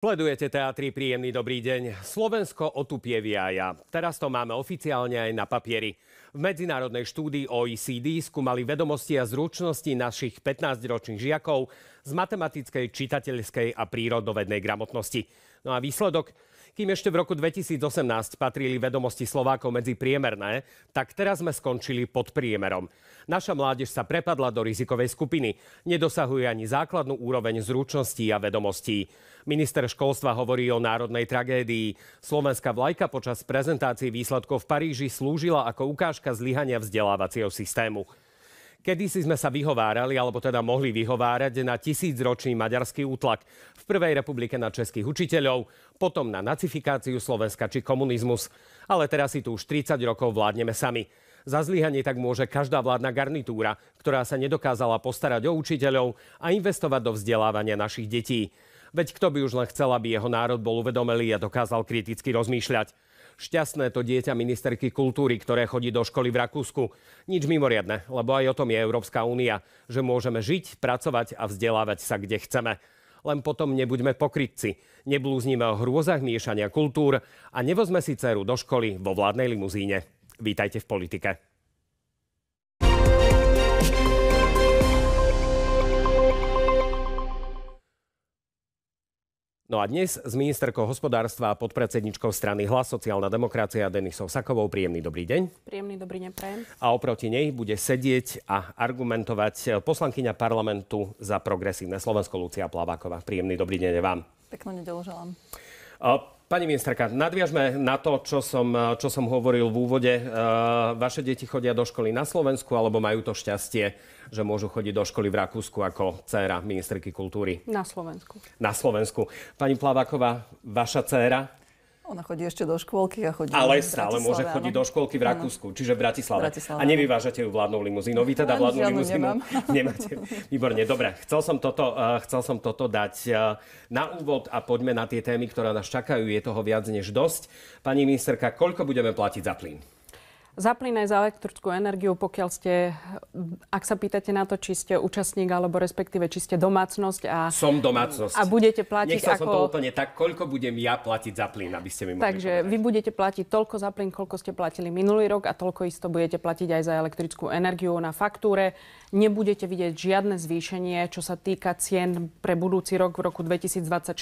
Sledujete teatri príjemný dobrý deň. Slovensko otupie viaja. Teraz to máme oficiálne aj na papieri. V medzinárodnej štúdii OECD skúmali vedomosti a zručnosti našich 15-ročných žiakov z matematickej, čitateľskej a prírodovednej gramotnosti. No a výsledok kým ešte v roku 2018 patrili vedomosti Slovákov medzi priemerné, tak teraz sme skončili pod priemerom. Naša mládež sa prepadla do rizikovej skupiny. Nedosahuje ani základnú úroveň zručností a vedomostí. Minister školstva hovorí o národnej tragédii. Slovenská vlajka počas prezentácií výsledkov v Paríži slúžila ako ukážka zlyhania vzdelávacieho systému. Kedy si sme sa vyhovárali, alebo teda mohli vyhovárať na tisícročný maďarský útlak v Prvej republike na českých učiteľov, potom na nacifikáciu Slovenska či komunizmus. Ale teraz si tu už 30 rokov vládneme sami. Za zlyhanie tak môže každá vládna garnitúra, ktorá sa nedokázala postarať o učiteľov a investovať do vzdelávania našich detí. Veď kto by už len chcel, aby jeho národ bol uvedomelý a dokázal kriticky rozmýšľať. Šťastné to dieťa ministerky kultúry, ktoré chodí do školy v Rakúsku. Nič mimoriadne, lebo aj o tom je Európska únia, že môžeme žiť, pracovať a vzdelávať sa, kde chceme len potom nebuďme pokrytci. Neblúznime o hrôzach miešania kultúr a nevozme si dceru do školy vo vládnej limuzíne. Vítajte v politike. No a dnes s ministerkou hospodárstva a podpredsedničkou strany Hlas sociálna demokracia Denisou Sakovou. Príjemný dobrý deň. Príjemný dobrý deň, prejem. A oproti nej bude sedieť a argumentovať poslankyňa parlamentu za progresívne Slovensko Lucia Plaváková. Príjemný dobrý deň vám. Peknú nedelu želám. Pani ministerka, nadviažme na to, čo som, čo som hovoril v úvode. E, vaše deti chodia do školy na Slovensku, alebo majú to šťastie, že môžu chodiť do školy v Rakúsku ako dcéra ministerky kultúry? Na Slovensku. Na Slovensku. Pani Plaváková, vaša dcéra ona chodí ešte do škôlky a chodí Ale stále môže chodiť do škôlky v Rakúsku, ano. čiže v Bratislave. Bratislave. A nevyvážate ju vládnou limuzínou. Vy teda vládnu limuzínu nemáte. Výborne, dobre. Chcel som toto, uh, chcel som toto dať uh, na úvod a poďme na tie témy, ktoré nás čakajú. Je toho viac než dosť. Pani ministerka, koľko budeme platiť za plyn? Za plyn aj za elektrickú energiu, pokiaľ ste, ak sa pýtate na to, či ste účastník alebo respektíve či ste domácnosť a... Som domácnosť. A budete platiť Nechcel ako... som to úplne tak, koľko budem ja platiť za plyn, aby ste mi mohli Takže povedať. vy budete platiť toľko za plyn, koľko ste platili minulý rok a toľko isto budete platiť aj za elektrickú energiu na faktúre nebudete vidieť žiadne zvýšenie, čo sa týka cien pre budúci rok v roku 2024.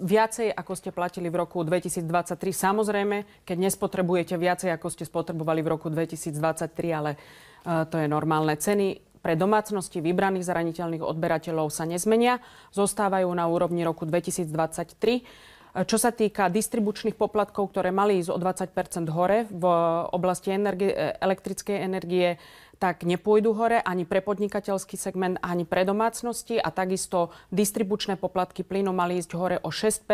Viacej, ako ste platili v roku 2023, samozrejme, keď nespotrebujete viacej, ako ste spotrebovali v roku 2023, ale e, to je normálne. Ceny pre domácnosti vybraných zraniteľných odberateľov sa nezmenia, zostávajú na úrovni roku 2023. E, čo sa týka distribučných poplatkov, ktoré mali ísť o 20 hore v oblasti e, elektrickej energie, tak nepôjdu hore ani pre podnikateľský segment, ani pre domácnosti a takisto distribučné poplatky plynu mali ísť hore o 6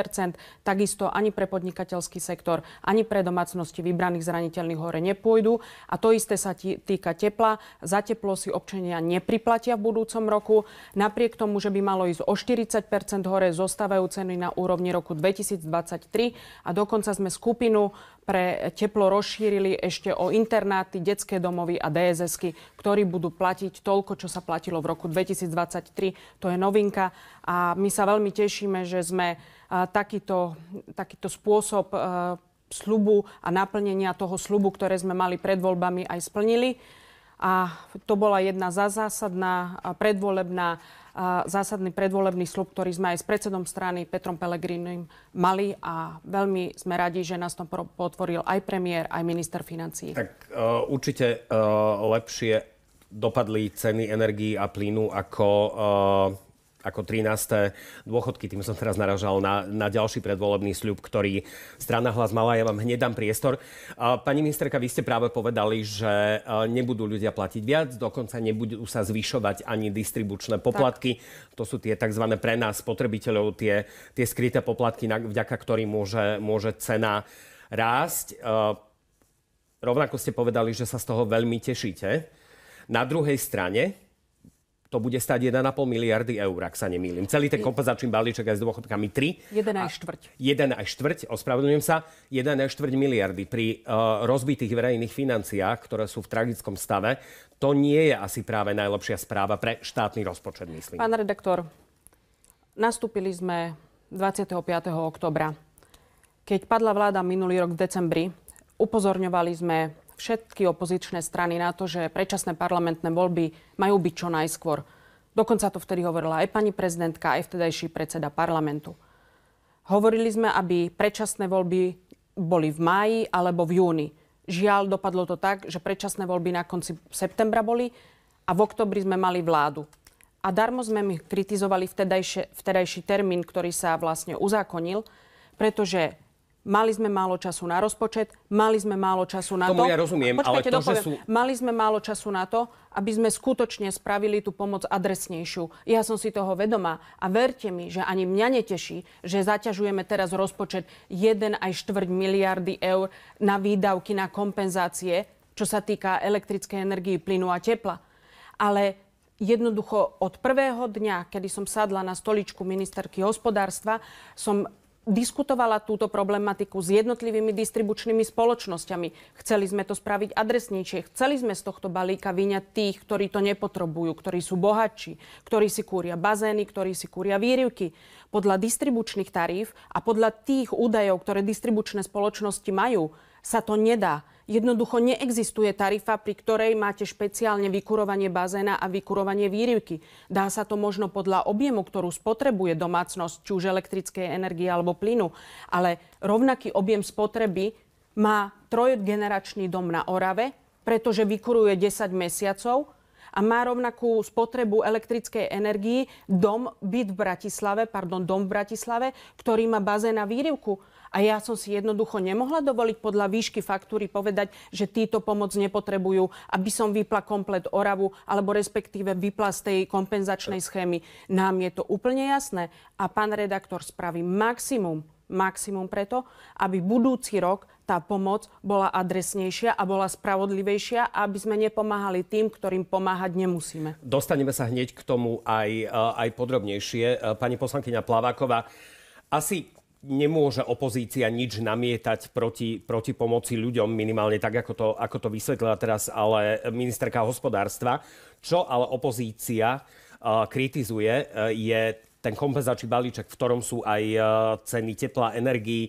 takisto ani pre podnikateľský sektor, ani pre domácnosti vybraných zraniteľných hore nepôjdu. A to isté sa týka tepla. Za teplo si občania nepriplatia v budúcom roku. Napriek tomu, že by malo ísť o 40 hore, zostávajú ceny na úrovni roku 2023 a dokonca sme skupinu pre teplo rozšírili ešte o internáty, detské domovy a dss ktorí budú platiť toľko, čo sa platilo v roku 2023. To je novinka a my sa veľmi tešíme, že sme takýto, takýto spôsob slubu a naplnenia toho slubu, ktoré sme mali pred voľbami, aj splnili. A to bola jedna zásadná predvolebná zásadný predvolebný slub, ktorý sme aj s predsedom strany Petrom Pelegrinim mali a veľmi sme radi, že nás to potvoril aj premiér, aj minister financí. Tak uh, určite uh, lepšie dopadli ceny energií a plynu ako uh, ako 13. dôchodky, tým som teraz naražal na, na ďalší predvolebný sľub, ktorý strana hlas mala. Ja vám hneď dám priestor. Pani ministerka, vy ste práve povedali, že nebudú ľudia platiť viac, dokonca nebudú sa zvyšovať ani distribučné poplatky. Tak. To sú tie tzv. pre nás spotrebiteľov, tie, tie skryté poplatky, vďaka ktorým môže, môže cena rásť. Rovnako ste povedali, že sa z toho veľmi tešíte. Na druhej strane, to bude stať 1,5 miliardy eur, ak sa nemýlim. Celý ten kompenzačný balíček aj s dôchodkami 3. 1,5 štvrť. 1,5 štvrť, ospravedlňujem sa. 14 štvrť miliardy pri uh, rozbitých verejných financiách, ktoré sú v tragickom stave, to nie je asi práve najlepšia správa pre štátny rozpočet, myslím. Pán redaktor, nastúpili sme 25. oktobra. Keď padla vláda minulý rok v decembri, upozorňovali sme všetky opozičné strany na to, že predčasné parlamentné voľby majú byť čo najskôr. Dokonca to vtedy hovorila aj pani prezidentka, aj vtedajší predseda parlamentu. Hovorili sme, aby predčasné voľby boli v máji alebo v júni. Žiaľ, dopadlo to tak, že predčasné voľby na konci septembra boli a v oktobri sme mali vládu. A darmo sme my kritizovali vtedajšie, vtedajší termín, ktorý sa vlastne uzákonil, pretože Mali sme málo času na rozpočet, mali sme málo času na Tomu to. ja rozumiem, Počkajte, ale to, že sú... Mali sme málo času na to, aby sme skutočne spravili tú pomoc adresnejšiu. Ja som si toho vedomá a verte mi, že ani mňa neteší, že zaťažujeme teraz rozpočet 1 aj 4 miliardy eur na výdavky, na kompenzácie, čo sa týka elektrickej energii, plynu a tepla. Ale jednoducho od prvého dňa, kedy som sadla na stoličku ministerky hospodárstva, som diskutovala túto problematiku s jednotlivými distribučnými spoločnosťami. Chceli sme to spraviť adresnejšie. Chceli sme z tohto balíka vyňať tých, ktorí to nepotrebujú, ktorí sú bohatší, ktorí si kúria bazény, ktorí si kúria výrivky. Podľa distribučných taríf a podľa tých údajov, ktoré distribučné spoločnosti majú, sa to nedá. Jednoducho neexistuje tarifa, pri ktorej máte špeciálne vykurovanie bazéna a vykurovanie výrivky. Dá sa to možno podľa objemu, ktorú spotrebuje domácnosť, či už elektrickej energie alebo plynu. Ale rovnaký objem spotreby má trojgeneračný dom na Orave, pretože vykuruje 10 mesiacov a má rovnakú spotrebu elektrickej energii dom, byt v Bratislave, pardon, dom v Bratislave, ktorý má bazén a výrivku a ja som si jednoducho nemohla dovoliť podľa výšky faktúry povedať, že títo pomoc nepotrebujú, aby som vypla komplet Oravu alebo respektíve vypla z tej kompenzačnej schémy. Nám je to úplne jasné a pán redaktor spraví maximum, maximum preto, aby budúci rok tá pomoc bola adresnejšia a bola spravodlivejšia, aby sme nepomáhali tým, ktorým pomáhať nemusíme. Dostaneme sa hneď k tomu aj, aj podrobnejšie. Pani poslankyňa Plaváková, asi nemôže opozícia nič namietať proti, proti pomoci ľuďom, minimálne tak, ako to, ako to vysvetlila teraz ale ministerka hospodárstva. Čo ale opozícia uh, kritizuje, uh, je ten kompenzačný balíček, v ktorom sú aj uh, ceny tepla, energii,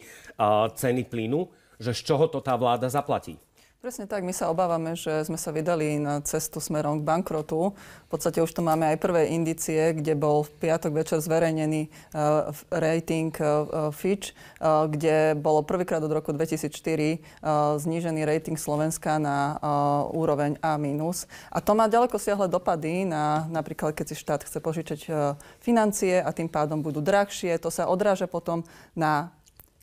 ceny plynu, že z čoho to tá vláda zaplatí. Presne tak, my sa obávame, že sme sa vydali na cestu smerom k bankrotu. V podstate už to máme aj prvé indicie, kde bol v piatok večer zverejnený uh, rating uh, Fitch, uh, kde bolo prvýkrát od roku 2004 uh, znížený rating Slovenska na uh, úroveň A-. A to má ďaleko siahle dopady na napríklad, keď si štát chce požičať uh, financie a tým pádom budú drahšie. To sa odráža potom na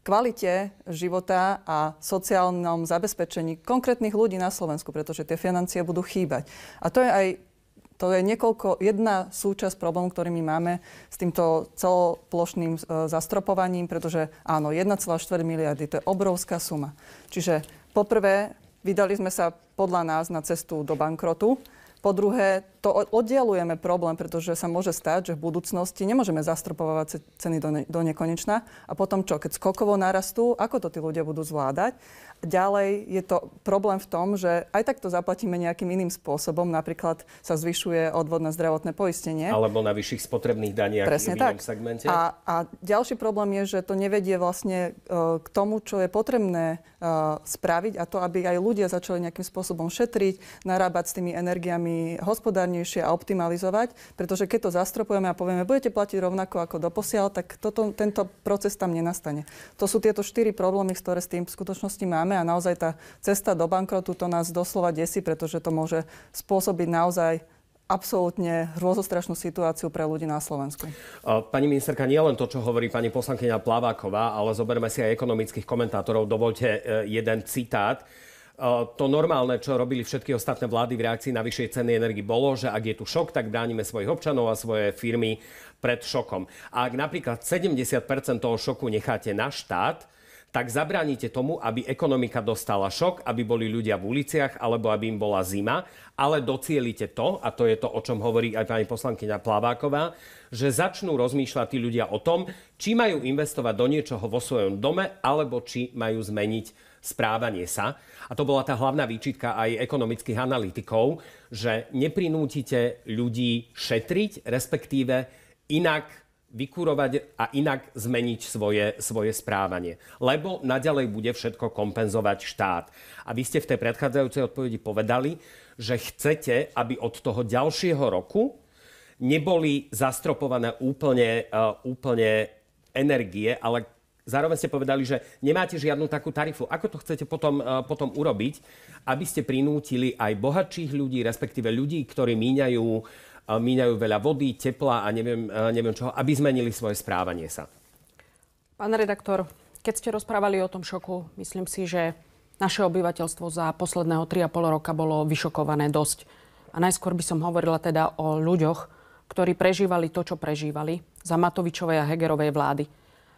kvalite života a sociálnom zabezpečení konkrétnych ľudí na Slovensku, pretože tie financie budú chýbať. A to je aj to je niekoľko, jedna súčasť problému, ktorý my máme s týmto celoplošným e, zastropovaním, pretože áno, 1,4 miliardy, to je obrovská suma. Čiže poprvé, vydali sme sa podľa nás na cestu do bankrotu po druhé, to oddialujeme problém, pretože sa môže stať, že v budúcnosti nemôžeme zastropovať ceny do, ne- do nekonečna. A potom čo, keď skokovo narastú, ako to tí ľudia budú zvládať? Ďalej je to problém v tom, že aj tak to zaplatíme nejakým iným spôsobom, napríklad sa zvyšuje odvod na zdravotné poistenie. Alebo na vyšších spotrebných daniach Presne v inom tak. segmente. A, a ďalší problém je, že to nevedie vlastne e, k tomu, čo je potrebné e, spraviť a to, aby aj ľudia začali nejakým spôsobom šetriť, narábať s tými energiami hospodárnejšie a optimalizovať, pretože keď to zastropujeme a povieme, budete platiť rovnako ako doposiaľ, tak toto, tento proces tam nenastane. To sú tieto štyri problémy, ktoré s tým v skutočnosti máme máme a naozaj tá cesta do bankrotu to nás doslova desí, pretože to môže spôsobiť naozaj absolútne hrozostrašnú situáciu pre ľudí na Slovensku. Pani ministerka, nie len to, čo hovorí pani poslankyňa Plaváková, ale zoberme si aj ekonomických komentátorov. Dovolte e, jeden citát. To normálne, čo robili všetky ostatné vlády v reakcii na vyššie ceny energii, bolo, že ak je tu šok, tak bránime svojich občanov a svoje firmy pred šokom. A ak napríklad 70 toho šoku necháte na štát, tak zabránite tomu, aby ekonomika dostala šok, aby boli ľudia v uliciach alebo aby im bola zima, ale docielite to, a to je to, o čom hovorí aj pani poslankyňa Plaváková, že začnú rozmýšľať tí ľudia o tom, či majú investovať do niečoho vo svojom dome alebo či majú zmeniť správanie sa. A to bola tá hlavná výčitka aj ekonomických analytikov, že neprinútite ľudí šetriť, respektíve inak vykurovať a inak zmeniť svoje, svoje správanie. Lebo naďalej bude všetko kompenzovať štát. A vy ste v tej predchádzajúcej odpovedi povedali, že chcete, aby od toho ďalšieho roku neboli zastropované úplne, eh, úplne energie, ale zároveň ste povedali, že nemáte žiadnu takú tarifu. Ako to chcete potom, eh, potom urobiť, aby ste prinútili aj bohatších ľudí, respektíve ľudí, ktorí míňajú míňajú veľa vody, tepla a neviem, e, neviem čoho, aby zmenili svoje správanie sa. Pán redaktor, keď ste rozprávali o tom šoku, myslím si, že naše obyvateľstvo za posledného 3,5 roka bolo vyšokované dosť. A najskôr by som hovorila teda o ľuďoch, ktorí prežívali to, čo prežívali za Matovičovej a Hegerovej vlády.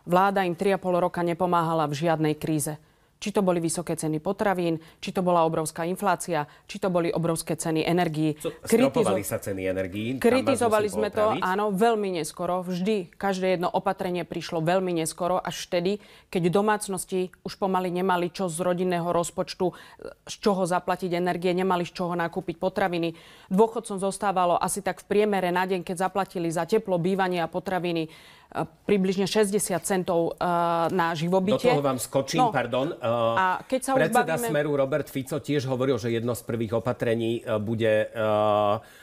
Vláda im 3,5 roka nepomáhala v žiadnej kríze. Či to boli vysoké ceny potravín, či to bola obrovská inflácia, či to boli obrovské ceny energií. Kritizo- sa ceny energií. Kritizovali sme to, áno, veľmi neskoro. Vždy, každé jedno opatrenie prišlo veľmi neskoro, až vtedy, keď domácnosti už pomaly nemali čo z rodinného rozpočtu, z čoho zaplatiť energie, nemali z čoho nakúpiť potraviny. Dôchodcom zostávalo asi tak v priemere na deň, keď zaplatili za teplo, bývanie a potraviny E, približne 60 centov e, na živobytie. Do toho vám skočím, no, pardon. E, a keď sa Predseda už bavíme... Smeru Robert Fico tiež hovoril, že jedno z prvých opatrení bude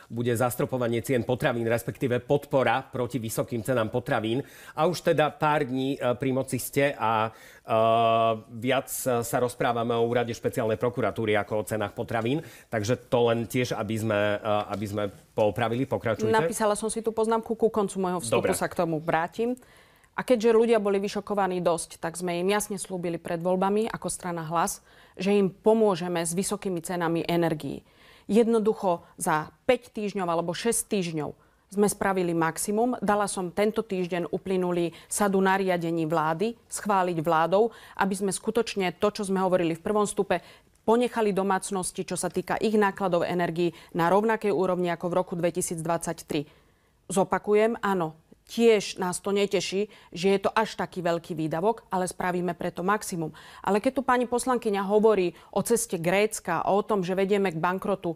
bude zastropovanie cien potravín, respektíve podpora proti vysokým cenám potravín. A už teda pár dní e, pri moci ste a e, viac e, sa rozprávame o úrade špeciálnej prokuratúry ako o cenách potravín. Takže to len tiež, aby sme, aby sme poupravili. Pokračujte. Napísala som si tú poznámku ku koncu môjho vstupu, Dobre. sa k tomu vrátim. A keďže ľudia boli vyšokovaní dosť, tak sme im jasne slúbili pred voľbami ako strana hlas, že im pomôžeme s vysokými cenami energií. Jednoducho za 5 týždňov alebo 6 týždňov sme spravili maximum. Dala som tento týždeň uplynulý sadu nariadení vlády, schváliť vládou, aby sme skutočne to, čo sme hovorili v prvom stupe, ponechali domácnosti, čo sa týka ich nákladov energii, na rovnakej úrovni ako v roku 2023. Zopakujem, áno, tiež nás to neteší, že je to až taký veľký výdavok, ale spravíme preto maximum. Ale keď tu pani poslankyňa hovorí o ceste Grécka a o tom, že vedieme k bankrotu,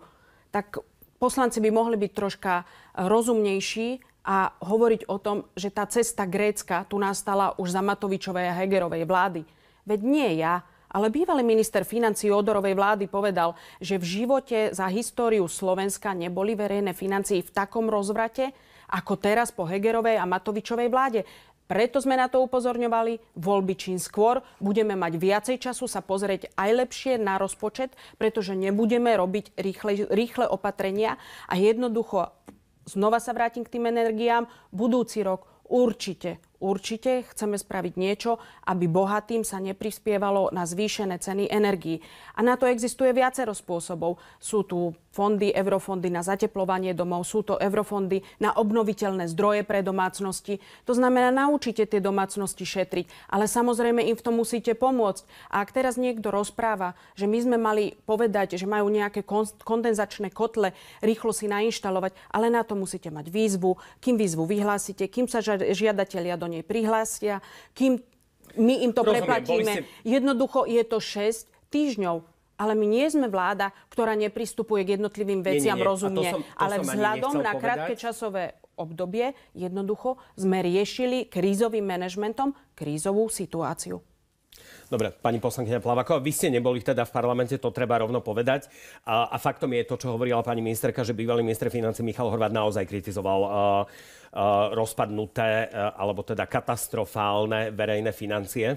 tak poslanci by mohli byť troška rozumnejší a hovoriť o tom, že tá cesta Grécka tu nastala už za Matovičovej a Hegerovej vlády. Veď nie ja, ale bývalý minister financí Odorovej vlády povedal, že v živote za históriu Slovenska neboli verejné financie v takom rozvrate, ako teraz po Hegerovej a Matovičovej vláde. Preto sme na to upozorňovali, voľby čím skôr, budeme mať viacej času sa pozrieť aj lepšie na rozpočet, pretože nebudeme robiť rýchle, rýchle opatrenia a jednoducho, znova sa vrátim k tým energiám, budúci rok určite, Určite chceme spraviť niečo, aby bohatým sa neprispievalo na zvýšené ceny energií. A na to existuje viacero spôsobov. Sú tu fondy, eurofondy na zateplovanie domov, sú to eurofondy na obnoviteľné zdroje pre domácnosti. To znamená, naučite tie domácnosti šetriť, ale samozrejme im v tom musíte pomôcť. A ak teraz niekto rozpráva, že my sme mali povedať, že majú nejaké kondenzačné kotle, rýchlo si nainštalovať, ale na to musíte mať výzvu, kým výzvu vyhlásite, kým sa žiadatelia do nej prihlásia, kým my im to Rozumiem, preplatíme. Ste... Jednoducho je to 6 týždňov. Ale my nie sme vláda, ktorá nepristupuje k jednotlivým veciam nie, nie, nie. rozumne. To som, to ale vzhľadom na povedať. krátke časové obdobie jednoducho sme riešili krízovým manažmentom krízovú situáciu. Dobre, pani poslankyňa Plavako, vy ste neboli teda v parlamente, to treba rovno povedať. A, a faktom je to, čo hovorila pani ministerka, že bývalý minister financí Michal Horvát naozaj kritizoval uh, uh, rozpadnuté uh, alebo teda katastrofálne verejné financie.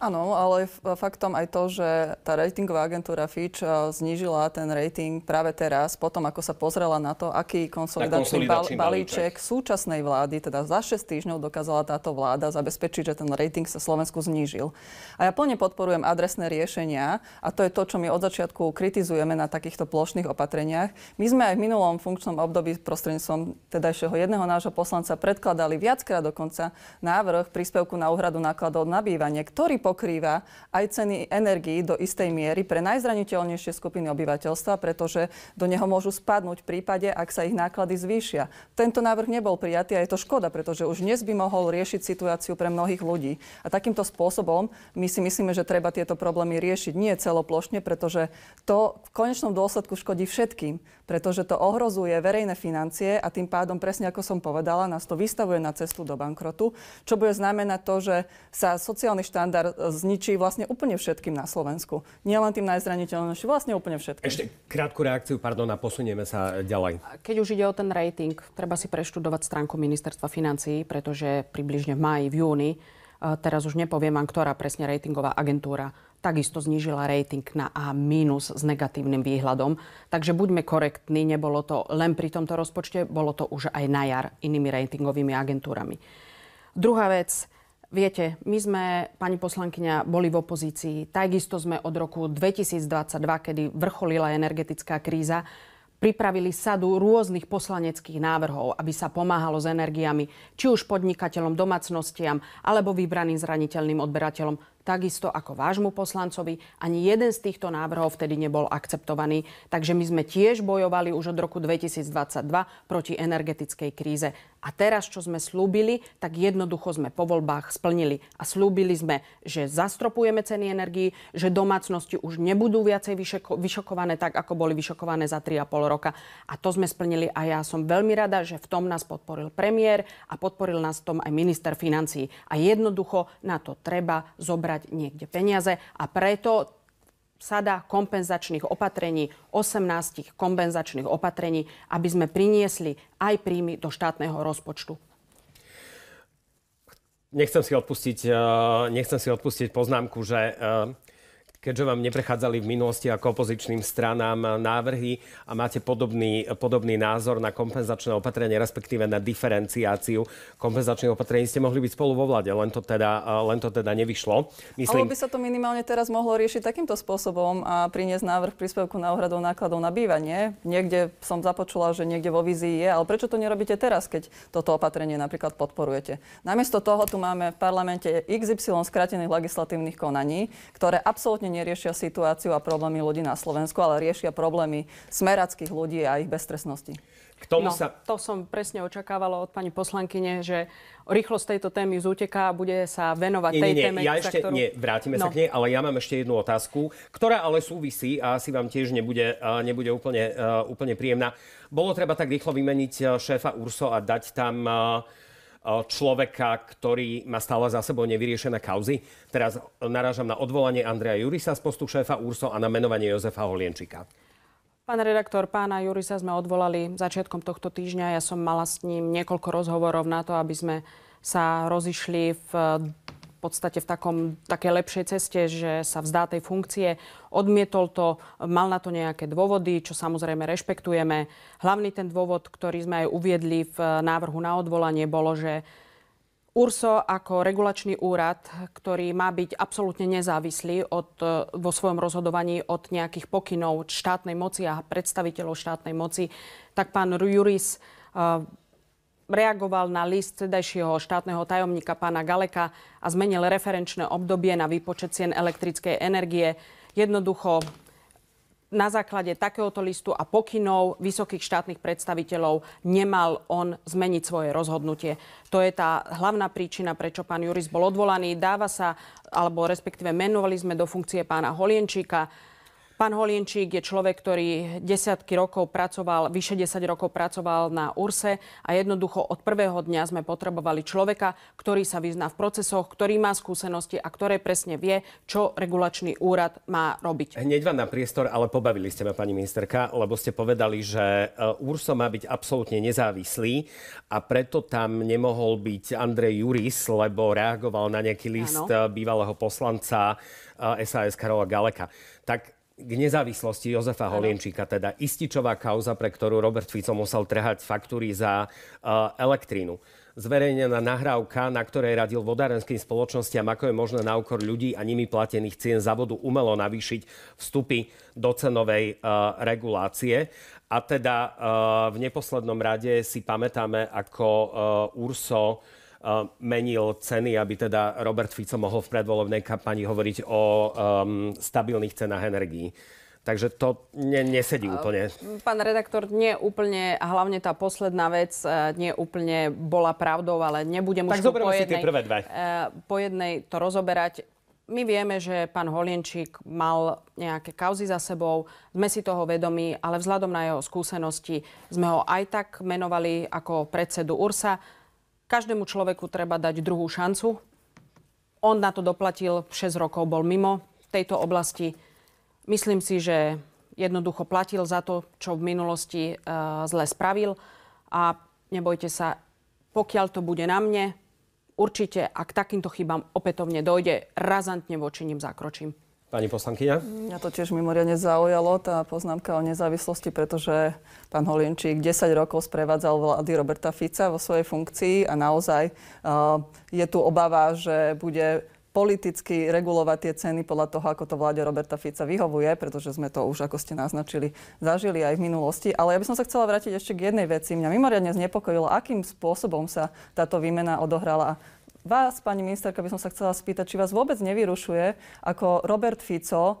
Áno, ale faktom aj to, že tá ratingová agentúra Fitch e, znížila ten rating práve teraz, potom ako sa pozrela na to, aký konsolidačný, konsolidačný balíček súčasnej vlády, teda za 6 týždňov dokázala táto vláda zabezpečiť, že ten rating sa Slovensku znížil. A ja plne podporujem adresné riešenia a to je to, čo my od začiatku kritizujeme na takýchto plošných opatreniach. My sme aj v minulom funkčnom období prostredníctvom ešteho jedného nášho poslanca predkladali viackrát dokonca návrh príspevku na úhradu nákladov na bývanie, ktorý pokrýva aj ceny energií do istej miery pre najzraniteľnejšie skupiny obyvateľstva, pretože do neho môžu spadnúť v prípade, ak sa ich náklady zvýšia. Tento návrh nebol prijatý a je to škoda, pretože už dnes by mohol riešiť situáciu pre mnohých ľudí. A takýmto spôsobom my si myslíme, že treba tieto problémy riešiť nie celoplošne, pretože to v konečnom dôsledku škodí všetkým pretože to ohrozuje verejné financie a tým pádom, presne ako som povedala, nás to vystavuje na cestu do bankrotu, čo bude znamenať to, že sa sociálny štandard e, zničí vlastne úplne všetkým na Slovensku. Nie len tým najzraniteľnejším, vlastne úplne všetkým. Ešte krátku reakciu, pardon, a posunieme sa ďalej. Keď už ide o ten rating, treba si preštudovať stránku ministerstva financií, pretože približne v máji, v júni, e, teraz už nepoviem vám, ktorá presne ratingová agentúra takisto znížila rating na A- s negatívnym výhľadom. Takže buďme korektní, nebolo to len pri tomto rozpočte, bolo to už aj na jar inými ratingovými agentúrami. Druhá vec, Viete, my sme, pani poslankyňa, boli v opozícii. Takisto sme od roku 2022, kedy vrcholila energetická kríza, pripravili sadu rôznych poslaneckých návrhov, aby sa pomáhalo s energiami, či už podnikateľom, domácnostiam, alebo vybraným zraniteľným odberateľom takisto ako vášmu poslancovi. Ani jeden z týchto návrhov vtedy nebol akceptovaný. Takže my sme tiež bojovali už od roku 2022 proti energetickej kríze. A teraz, čo sme slúbili, tak jednoducho sme po voľbách splnili. A slúbili sme, že zastropujeme ceny energii, že domácnosti už nebudú viacej vyšokované tak, ako boli vyšokované za 3,5 roka. A to sme splnili a ja som veľmi rada, že v tom nás podporil premiér a podporil nás v tom aj minister financí. A jednoducho na to treba zobrať zobrať niekde peniaze a preto sada kompenzačných opatrení, 18 kompenzačných opatrení, aby sme priniesli aj príjmy do štátneho rozpočtu. Nechcem si odpustiť, eh, nechcem si odpustiť poznámku, že eh, keďže vám neprechádzali v minulosti ako opozičným stranám návrhy a máte podobný, podobný názor na kompenzačné opatrenie, respektíve na diferenciáciu kompenzačných opatrení, ste mohli byť spolu vo vláde, len to teda, len to teda nevyšlo. Myslím... Ale by sa to minimálne teraz mohlo riešiť takýmto spôsobom a priniesť návrh príspevku na úhradu nákladov na bývanie. Niekde som započula, že niekde vo vízii je, ale prečo to nerobíte teraz, keď toto opatrenie napríklad podporujete? Namiesto toho tu máme v parlamente XY skratených legislatívnych konaní, ktoré absolútne neriešia situáciu a problémy ľudí na Slovensku, ale riešia problémy smerackých ľudí a ich beztresnosti. K tomu no, sa... To som presne očakávala od pani poslankyne, že rýchlosť tejto témy zúteká a bude sa venovať nie, tej nie, téme. Ja ešte, ktorú... nie, vrátime no. sa k nej, ale ja mám ešte jednu otázku, ktorá ale súvisí a asi vám tiež nebude, nebude úplne, úplne príjemná. Bolo treba tak rýchlo vymeniť e, šéfa URSO a dať tam e, E, človeka, ktorý má stále za sebou nevyriešené kauzy. Teraz narážam na odvolanie Andreja Jurisa z postu šéfa Urso a na menovanie Jozefa Holienčika. Pán redaktor, pána Jurisa sme odvolali začiatkom tohto týždňa. Ja som mala s ním niekoľko rozhovorov na to, aby sme sa rozišli v podstate v takom, takej lepšej ceste, že sa vzdá tej funkcie. Odmietol to, mal na to nejaké dôvody, čo samozrejme rešpektujeme. Hlavný ten dôvod, ktorý sme aj uviedli v návrhu na odvolanie, bolo, že URSO ako regulačný úrad, ktorý má byť absolútne nezávislý od, vo svojom rozhodovaní od nejakých pokynov štátnej moci a predstaviteľov štátnej moci, tak pán Juris reagoval na list vtedajšieho štátneho tajomníka pána Galeka a zmenil referenčné obdobie na výpočet cien elektrickej energie. Jednoducho na základe takéhoto listu a pokynov vysokých štátnych predstaviteľov nemal on zmeniť svoje rozhodnutie. To je tá hlavná príčina, prečo pán Juris bol odvolaný. Dáva sa, alebo respektíve menovali sme do funkcie pána Holienčíka Pán Holienčík je človek, ktorý desiatky rokov pracoval, vyše 10 rokov pracoval na URSE a jednoducho od prvého dňa sme potrebovali človeka, ktorý sa vyzná v procesoch, ktorý má skúsenosti a ktoré presne vie, čo regulačný úrad má robiť. Hneď vám na priestor, ale pobavili ste ma, pani ministerka, lebo ste povedali, že e, URSO má byť absolútne nezávislý a preto tam nemohol byť Andrej Juris, lebo reagoval na nejaký list ano. E, bývalého poslanca SAS e, Karola Galeka. Tak k nezávislosti Jozefa Holienčíka, teda ističová kauza, pre ktorú Robert Fico musel trhať faktúry za uh, e, elektrínu zverejnená nahrávka, na ktorej radil vodárenským spoločnostiam, ako je možné na úkor ľudí a nimi platených cien za vodu umelo navýšiť vstupy do cenovej uh, regulácie. A teda uh, v neposlednom rade si pamätáme, ako uh, Urso Eh, menil ceny, aby teda Robert Fico mohol v predvolovnej kampani hovoriť o um, stabilných cenách energií. Takže to ne, nesedí eh, úplne. Pán redaktor, nie úplne, a hlavne tá posledná vec, eh, nie úplne bola pravdou, ale nebudem tak už po jednej, prvé dve. po jednej to rozoberať. My vieme, že pán Holienčík mal nejaké kauzy za sebou, sme si toho vedomi, ale vzhľadom na jeho skúsenosti sme ho aj tak menovali ako predsedu URSA Každému človeku treba dať druhú šancu. On na to doplatil, 6 rokov bol mimo v tejto oblasti. Myslím si, že jednoducho platil za to, čo v minulosti e, zle spravil. A nebojte sa, pokiaľ to bude na mne, určite, ak takýmto chybám opätovne dojde, razantne voči nim zakročím. Pani poslankyňa? Mňa to tiež mimoriadne zaujalo, tá poznámka o nezávislosti, pretože pán Holinčík 10 rokov sprevádzal vlády Roberta Fica vo svojej funkcii a naozaj uh, je tu obava, že bude politicky regulovať tie ceny podľa toho, ako to vláde Roberta Fica vyhovuje, pretože sme to už, ako ste naznačili, zažili aj v minulosti. Ale ja by som sa chcela vrátiť ešte k jednej veci. Mňa mimoriadne znepokojilo, akým spôsobom sa táto výmena odohrala Vás, pani ministerka, by som sa chcela spýtať, či vás vôbec nevyrušuje, ako Robert Fico eh,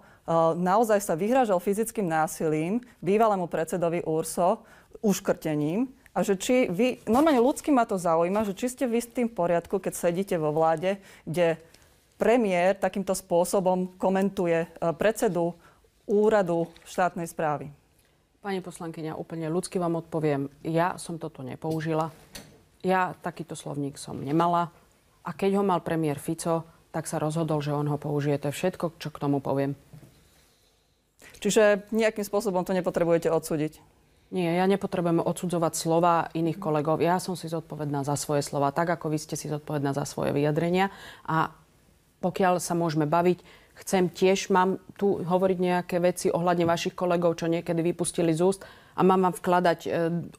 naozaj sa vyhražal fyzickým násilím bývalému predsedovi Urso uškrtením a že či vy, normálne ľudský ma to zaujíma, že či ste vy s tým v poriadku, keď sedíte vo vláde, kde premiér takýmto spôsobom komentuje eh, predsedu úradu štátnej správy. Pani poslankyňa, úplne ľudsky vám odpoviem. Ja som toto nepoužila. Ja takýto slovník som nemala. A keď ho mal premiér Fico, tak sa rozhodol, že on ho použije. To je všetko, čo k tomu poviem. Čiže nejakým spôsobom to nepotrebujete odsúdiť? Nie, ja nepotrebujem odsudzovať slova iných kolegov. Ja som si zodpovedná za svoje slova, tak ako vy ste si zodpovedná za svoje vyjadrenia. A pokiaľ sa môžeme baviť, chcem tiež, mám tu hovoriť nejaké veci ohľadne vašich kolegov, čo niekedy vypustili z úst a mám vám vkladať e,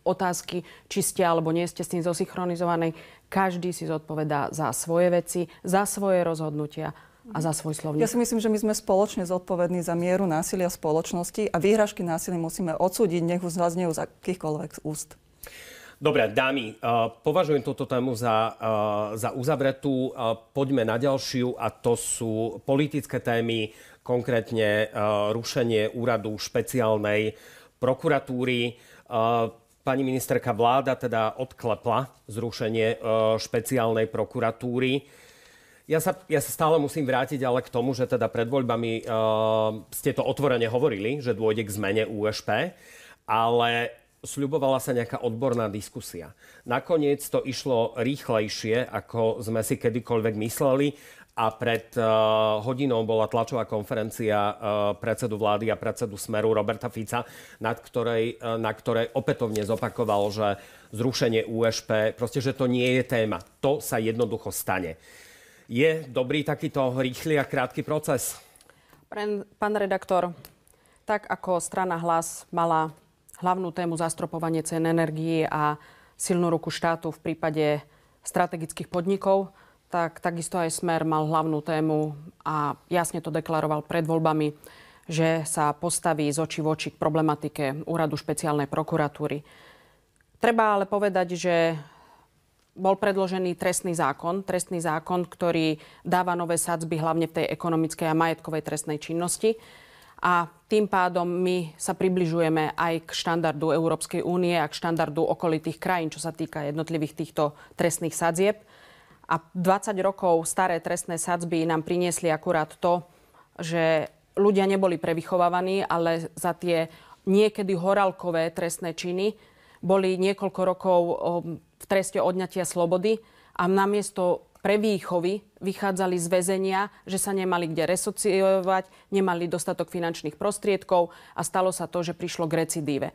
otázky, či ste alebo nie ste s tým zosynchronizovaní. Každý si zodpovedá za svoje veci, za svoje rozhodnutia a za svoj slovník. Ja si myslím, že my sme spoločne zodpovední za mieru násilia spoločnosti a výhražky násilia musíme odsúdiť, nech už zaznejú z akýchkoľvek úst. Dobre, dámy, eh, považujem túto tému za, eh, za uzavretú. Eh, poďme na ďalšiu a to sú politické témy, konkrétne rušenie úradu špeciálnej prokuratúry pani ministerka vláda teda odklepla zrušenie e, špeciálnej prokuratúry. Ja sa, ja sa stále musím vrátiť ale k tomu, že teda pred voľbami uh, ste to otvorene hovorili, že dôjde k zmene USP, ale sľubovala sa nejaká odborná diskusia. Nakoniec to išlo rýchlejšie, ako sme si kedykoľvek mysleli a pred uh, hodinou bola tlačová konferencia uh, predsedu vlády a predsedu Smeru Roberta Fica, nad ktorej, uh, na ktorej opätovne zopakoval, že zrušenie USP, proste, že to nie je téma. To sa jednoducho stane. Je dobrý takýto rýchly a krátky proces? Pán redaktor, tak ako strana Hlas mala hlavnú tému zastropovanie cen energii a silnú ruku štátu v prípade strategických podnikov, tak takisto aj Smer mal hlavnú tému a jasne to deklaroval pred voľbami, že sa postaví z očí v oči k problematike úradu špeciálnej prokuratúry. Treba ale povedať, že bol predložený trestný zákon, trestný zákon, ktorý dáva nové sadzby hlavne v tej ekonomickej a majetkovej trestnej činnosti. A tým pádom my sa približujeme aj k štandardu Európskej únie a k štandardu okolitých krajín, čo sa týka jednotlivých týchto trestných sadzieb. A 20 rokov staré trestné sadzby nám priniesli akurát to, že ľudia neboli prevychovávaní, ale za tie niekedy horalkové trestné činy boli niekoľko rokov v treste odňatia slobody a namiesto pre výchovy vychádzali z väzenia, že sa nemali kde resociovať, nemali dostatok finančných prostriedkov a stalo sa to, že prišlo k recidíve.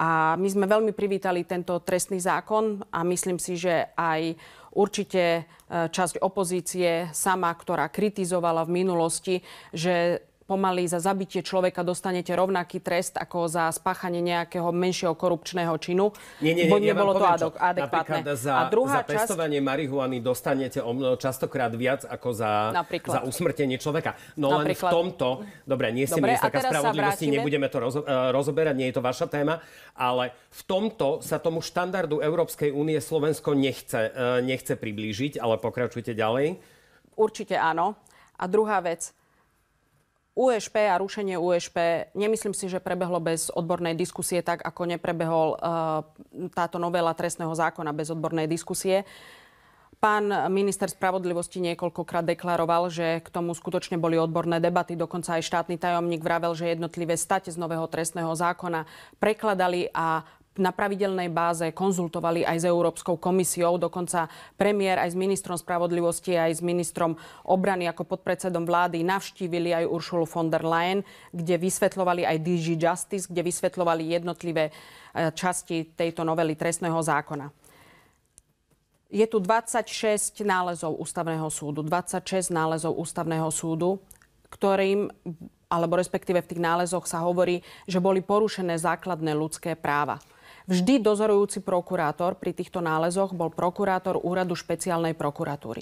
A my sme veľmi privítali tento trestný zákon a myslím si, že aj určite e, časť opozície sama, ktorá kritizovala v minulosti, že pomaly za zabitie človeka dostanete rovnaký trest ako za spáchanie nejakého menšieho korupčného činu. Nie, nie, nie, nie nebolo to adok, adekvátne. Za, a druhá za pestovanie časť... marihuany dostanete o mnoho častokrát viac ako za, za usmrtenie človeka. No napríklad. len v tomto, dobre, nie ste ministerka spravodlivosti, nebudeme to rozo, eh, rozoberať, nie je to vaša téma, ale v tomto sa tomu štandardu Európskej únie Slovensko nechce, eh, nechce priblížiť, ale pokračujte ďalej. Určite áno. A druhá vec, USP a rušenie USP, nemyslím si, že prebehlo bez odbornej diskusie, tak ako neprebehol eh, táto novela trestného zákona bez odbornej diskusie. Pán minister spravodlivosti niekoľkokrát deklaroval, že k tomu skutočne boli odborné debaty. Dokonca aj štátny tajomník vravel, že jednotlivé state z nového trestného zákona prekladali a na pravidelnej báze konzultovali aj s Európskou komisiou, dokonca premiér aj s ministrom spravodlivosti, aj s ministrom obrany ako podpredsedom vlády navštívili aj Uršulu von der Leyen, kde vysvetľovali aj DG Justice, kde vysvetľovali jednotlivé e, časti tejto novely trestného zákona. Je tu 26 nálezov ústavného súdu, 26 nálezov ústavného súdu, ktorým alebo respektíve v tých nálezoch sa hovorí, že boli porušené základné ľudské práva. Vždy dozorujúci prokurátor pri týchto nálezoch bol prokurátor úradu špeciálnej prokuratúry.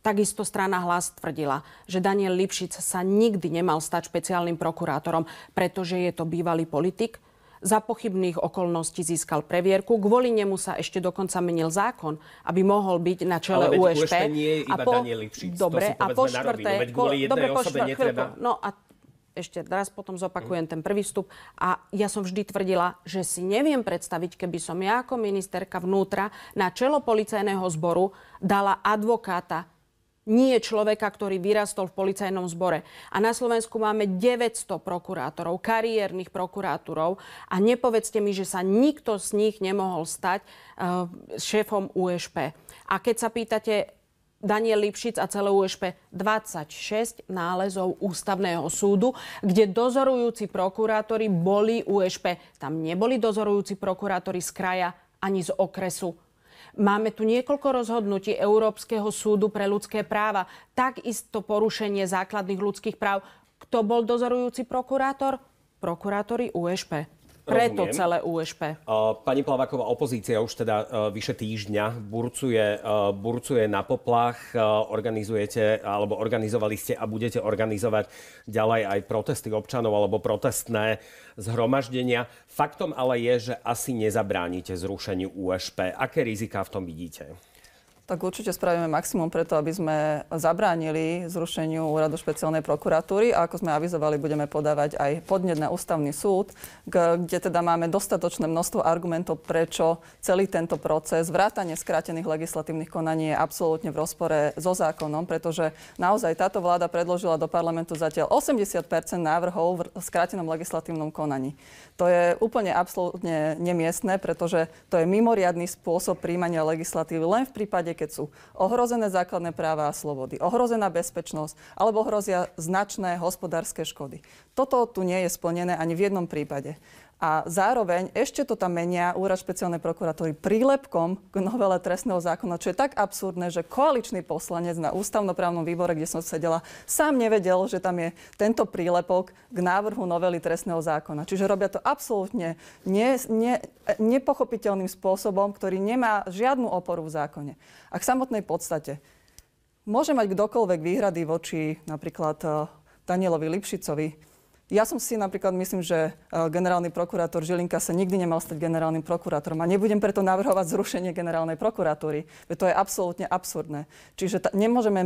Takisto strana hlas tvrdila, že Daniel Lipšic sa nikdy nemal stať špeciálnym prokurátorom, pretože je to bývalý politik, za pochybných okolností získal previerku. Kvôli nemu sa ešte dokonca menil zákon, aby mohol byť na čele Ale USP. USP nie je iba a po, Daniel Lipšic, dobre, to si a po no štvrté, po, dobre, po štvrté, netreba... No a ešte raz potom zopakujem mhm. ten prvý vstup. A ja som vždy tvrdila, že si neviem predstaviť, keby som ja ako ministerka vnútra na čelo policajného zboru dala advokáta nie človeka, ktorý vyrastol v policajnom zbore. A na Slovensku máme 900 prokurátorov, kariérnych prokurátorov a nepovedzte mi, že sa nikto z nich nemohol stať uh, šéfom USP. A keď sa pýtate, Daniel Lipšic a celé UŠP 26 nálezov ústavného súdu, kde dozorujúci prokurátori boli UŠP. Tam neboli dozorujúci prokurátori z kraja ani z okresu. Máme tu niekoľko rozhodnutí Európskeho súdu pre ľudské práva. Takisto porušenie základných ľudských práv. Kto bol dozorujúci prokurátor? Prokurátori UŠP. Preto rozumiem. celé USP. Pani Plavaková, opozícia už teda e, vyše týždňa burcuje, e, burcuje na poplach. E, organizujete, alebo organizovali ste a budete organizovať ďalej aj protesty občanov alebo protestné zhromaždenia. Faktom ale je, že asi nezabránite zrušeniu USP. Aké rizika v tom vidíte? Tak určite spravíme maximum preto, aby sme zabránili zrušeniu úradu špeciálnej prokuratúry a ako sme avizovali, budeme podávať aj podnet na ústavný súd, kde teda máme dostatočné množstvo argumentov, prečo celý tento proces vrátanie skrátených legislatívnych konaní je absolútne v rozpore so zákonom, pretože naozaj táto vláda predložila do parlamentu zatiaľ 80 návrhov v skrátenom legislatívnom konaní. To je úplne absolútne nemiestne, pretože to je mimoriadný spôsob príjmania legislatívy len v prípade, keď sú ohrozené základné práva a slobody, ohrozená bezpečnosť alebo hrozia značné hospodárske škody. Toto tu nie je splnené ani v jednom prípade. A zároveň ešte to tam menia úrad špeciálnej prokuratúry prílepkom k novele trestného zákona, čo je tak absurdné, že koaličný poslanec na ústavnoprávnom výbore, kde som sedela, sám nevedel, že tam je tento prílepok k návrhu novely trestného zákona. Čiže robia to absolútne ne, ne, nepochopiteľným spôsobom, ktorý nemá žiadnu oporu v zákone. A k samotnej podstate. Môže mať kdokoľvek výhrady voči napríklad eh, Danielovi Lipšicovi, ja som si napríklad myslím, že eh, generálny prokurátor Žilinka sa nikdy nemal stať generálnym prokurátorom a nebudem preto navrhovať zrušenie generálnej prokuratúry, veď to je absolútne absurdné. Čiže ta, nemôžeme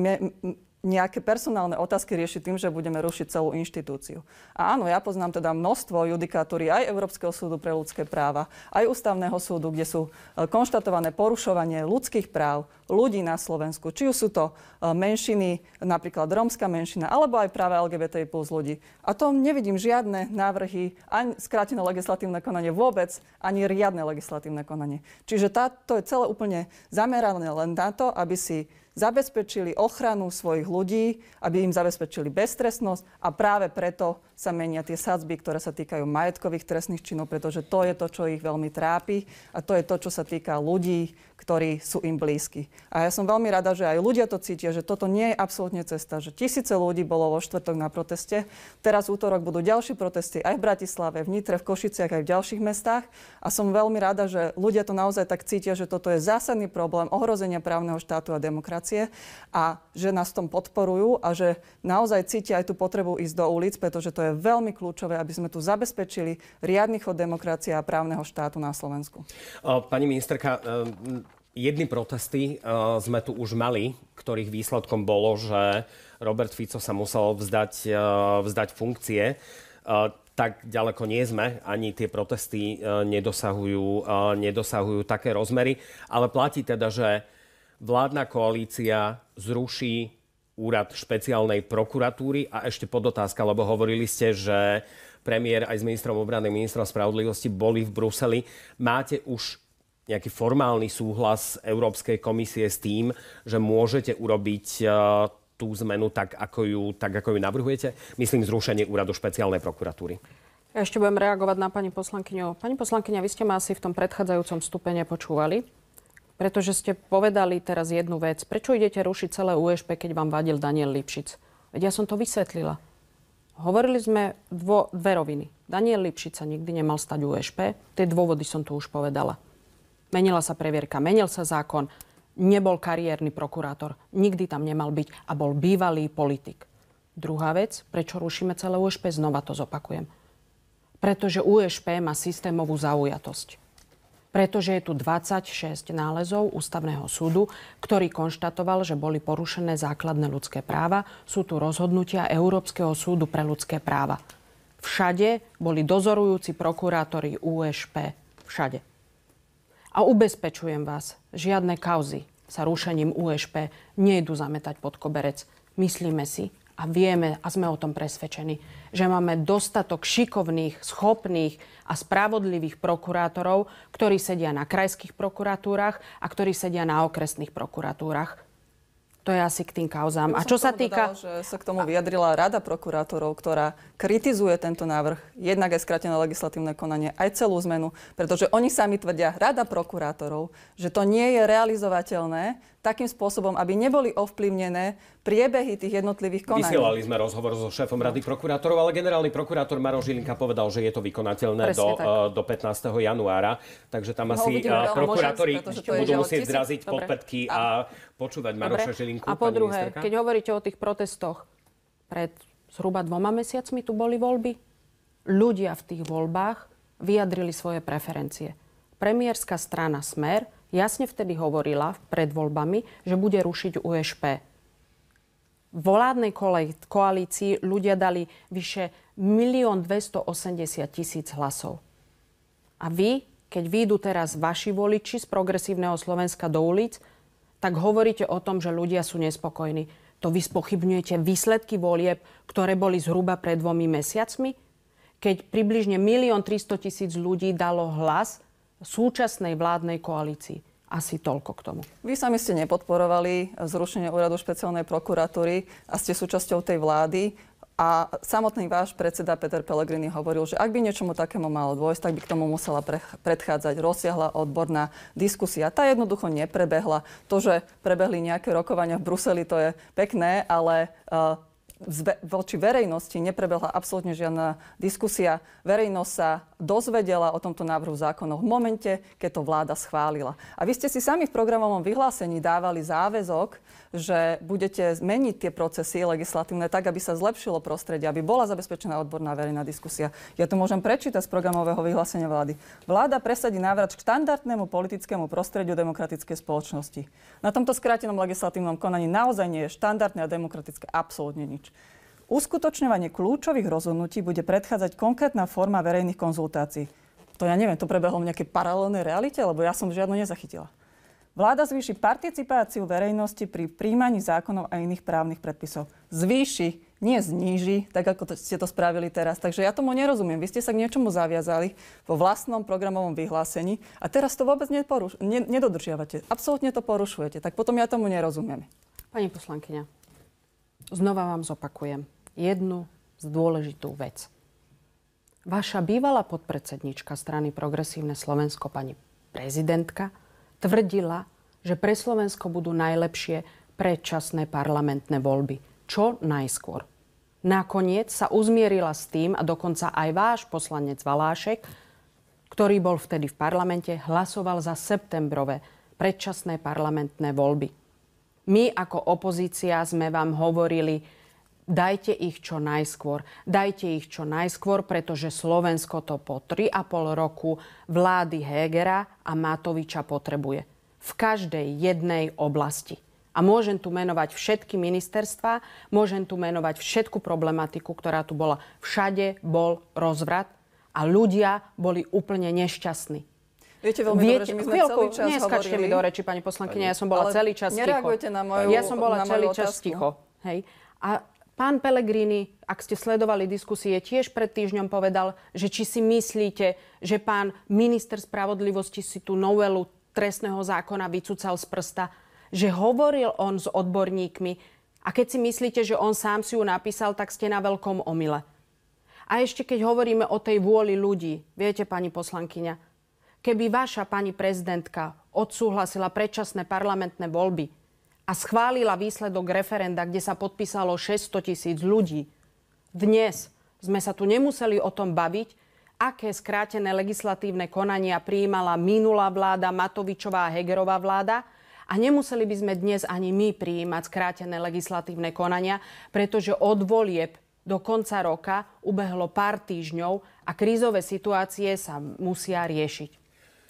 nejaké personálne otázky riešiť tým, že budeme rušiť celú inštitúciu. A áno, ja poznám teda množstvo judikatúry aj Európskeho súdu pre ľudské práva, aj Ústavného súdu, kde sú e, konštatované porušovanie ľudských práv ľudí na Slovensku. Či už sú to e, menšiny, napríklad rómska menšina, alebo aj práve LGBT plus ľudí. A to nevidím žiadne návrhy, ani skrátené legislatívne konanie vôbec, ani riadne legislatívne konanie. Čiže tá, to je celé úplne zamerané len na to, aby si zabezpečili ochranu svojich ľudí, aby im zabezpečili beztrestnosť a práve preto sa menia tie sadzby, ktoré sa týkajú majetkových trestných činov, pretože to je to, čo ich veľmi trápi a to je to, čo sa týka ľudí, ktorí sú im blízki. A ja som veľmi rada, že aj ľudia to cítia, že toto nie je absolútne cesta, že tisíce ľudí bolo vo štvrtok na proteste, teraz útorok budú ďalšie protesty aj v Bratislave, v Nitre, v Košiciach aj v ďalších mestách a som veľmi rada, že ľudia to naozaj tak cítia, že toto je zásadný problém ohrozenia právneho štátu a demokracie organizácie a že nás tom podporujú a že naozaj cítia aj tú potrebu ísť do ulic, pretože to je veľmi kľúčové, aby sme tu zabezpečili riadny chod demokracie a právneho štátu na Slovensku. Pani ministerka, Jedny protesty sme tu už mali, ktorých výsledkom bolo, že Robert Fico sa musel vzdať, vzdať funkcie. tak ďaleko nie sme, ani tie protesty nedosahujú, nedosahujú také rozmery. Ale platí teda, že vládna koalícia zruší úrad špeciálnej prokuratúry a ešte podotázka, lebo hovorili ste, že premiér aj s ministrom obrany, ministrom spravodlivosti boli v Bruseli. Máte už nejaký formálny súhlas Európskej komisie s tým, že môžete urobiť e, tú zmenu tak, ako ju, tak, ako ju navrhujete? Myslím zrušenie úradu špeciálnej prokuratúry. Ja ešte budem reagovať na pani poslankyňu. Pani poslankyňa, vy ste ma asi v tom predchádzajúcom stupene počúvali. Pretože ste povedali teraz jednu vec. Prečo idete rušiť celé USP, keď vám vadil Daniel Lipšic? Veď ja som to vysvetlila. Hovorili sme dvo, dve roviny. Daniel Lipšic sa nikdy nemal stať USP. Tie dôvody som tu už povedala. Menila sa previerka, menil sa zákon. Nebol kariérny prokurátor. Nikdy tam nemal byť a bol bývalý politik. Druhá vec, prečo rušíme celé USP, znova to zopakujem. Pretože USP má systémovú zaujatosť pretože je tu 26 nálezov Ústavného súdu, ktorý konštatoval, že boli porušené základné ľudské práva. Sú tu rozhodnutia Európskeho súdu pre ľudské práva. Všade boli dozorujúci prokurátori USP. Všade. A ubezpečujem vás, žiadne kauzy sa rušením USP nejdu zametať pod koberec. Myslíme si, a vieme a sme o tom presvedčení, že máme dostatok šikovných, schopných a spravodlivých prokurátorov, ktorí sedia na krajských prokuratúrach a ktorí sedia na okresných prokuratúrach. To je asi k tým kauzám. Ja a čo sa týka... Dodal, že sa k tomu vyjadrila Rada prokurátorov, ktorá kritizuje tento návrh. Jednak aj skratené legislatívne konanie, aj celú zmenu, pretože oni sami tvrdia, Rada prokurátorov, že to nie je realizovateľné, takým spôsobom, aby neboli ovplyvnené priebehy tých jednotlivých konaní. Vysielali sme rozhovor so šéfom Rady prokurátorov, ale generálny prokurátor Maro Žilinka povedal, že je to vykonateľné do, eh, do 15. januára. Takže tam asi eh, uvidíme, prokurátori budú musieť tisíc. zraziť podpätky a počúvať Maroša Žilinku. A po druhé, ministerka? keď hovoríte o tých protestoch, pred zhruba dvoma mesiacmi tu boli voľby. Ľudia v tých voľbách vyjadrili svoje preferencie. Premiérska strana Smer jasne vtedy hovorila pred voľbami, že bude rušiť USP voládnej koalícii ľudia dali vyše 1 280 tisíc hlasov. A vy, keď výjdu teraz vaši voliči z progresívneho Slovenska do ulic, tak hovoríte o tom, že ľudia sú nespokojní. To vy spochybňujete výsledky volieb, ktoré boli zhruba pred dvomi mesiacmi, keď približne 1 300 tisíc ľudí dalo hlas súčasnej vládnej koalícii. Asi toľko k tomu. Vy sami ste nepodporovali zrušenie úradu špeciálnej prokuratúry a ste súčasťou tej vlády. A samotný váš predseda Peter Pellegrini hovoril, že ak by niečomu takému malo dôjsť, tak by k tomu musela predchádzať rozsiahla odborná diskusia. Tá jednoducho neprebehla. To, že prebehli nejaké rokovania v Bruseli, to je pekné, ale uh, voči verejnosti neprebehla absolútne žiadna diskusia. Verejnosť sa dozvedela o tomto návrhu zákonov v momente, keď to vláda schválila. A vy ste si sami v programovom vyhlásení dávali záväzok, že budete zmeniť tie procesy legislatívne tak, aby sa zlepšilo prostredie, aby bola zabezpečená odborná verejná diskusia. Ja to môžem prečítať z programového vyhlásenia vlády. Vláda presadí návrat k štandardnému politickému prostrediu demokratickej spoločnosti. Na tomto skrátenom legislatívnom konaní naozaj nie je štandardné a demokratické absolútne nič kľúč. Uskutočňovanie kľúčových rozhodnutí bude predchádzať konkrétna forma verejných konzultácií. To ja neviem, to prebehlo v nejakej paralelnej realite, lebo ja som žiadnu nezachytila. Vláda zvýši participáciu verejnosti pri príjmaní zákonov a iných právnych predpisov. Zvýši, nie zníži, tak ako to, ste to spravili teraz. Takže ja tomu nerozumiem. Vy ste sa k niečomu zaviazali vo vlastnom programovom vyhlásení a teraz to vôbec neporuš- ne- nedodržiavate. Absolútne to porušujete. Tak potom ja tomu nerozumiem. Pani poslankyňa, Znova vám zopakujem jednu z dôležitú vec. Vaša bývalá podpredsednička strany Progresívne Slovensko, pani prezidentka, tvrdila, že pre Slovensko budú najlepšie predčasné parlamentné voľby. Čo najskôr. Nakoniec sa uzmierila s tým a dokonca aj váš poslanec Valášek, ktorý bol vtedy v parlamente, hlasoval za septembrové predčasné parlamentné voľby. My ako opozícia sme vám hovorili, dajte ich čo najskôr. Dajte ich čo najskôr, pretože Slovensko to po 3,5 roku vlády Hegera a Matoviča potrebuje. V každej jednej oblasti. A môžem tu menovať všetky ministerstva, môžem tu menovať všetku problematiku, ktorá tu bola. Všade bol rozvrat a ľudia boli úplne nešťastní. Viete veľmi Viete, dobre, že my sme chvíľku, celý čas hovorili. mi do reči, pani poslankyňa, ja som bola celý čas ticho. Nereagujte na moju Ja som bola celý čas otázku. ticho. Hej. A Pán Pelegrini, ak ste sledovali diskusie, tiež pred týždňom povedal, že či si myslíte, že pán minister spravodlivosti si tú novelu trestného zákona vycúcal z prsta, že hovoril on s odborníkmi a keď si myslíte, že on sám si ju napísal, tak ste na veľkom omyle. A ešte keď hovoríme o tej vôli ľudí, viete, pani poslankyňa, keby vaša pani prezidentka odsúhlasila predčasné parlamentné voľby a schválila výsledok referenda, kde sa podpísalo 600 tisíc ľudí, dnes sme sa tu nemuseli o tom baviť, aké skrátené legislatívne konania prijímala minulá vláda, Matovičová a Hegerová vláda. A nemuseli by sme dnes ani my prijímať skrátené legislatívne konania, pretože od volieb do konca roka ubehlo pár týždňov a krízové situácie sa musia riešiť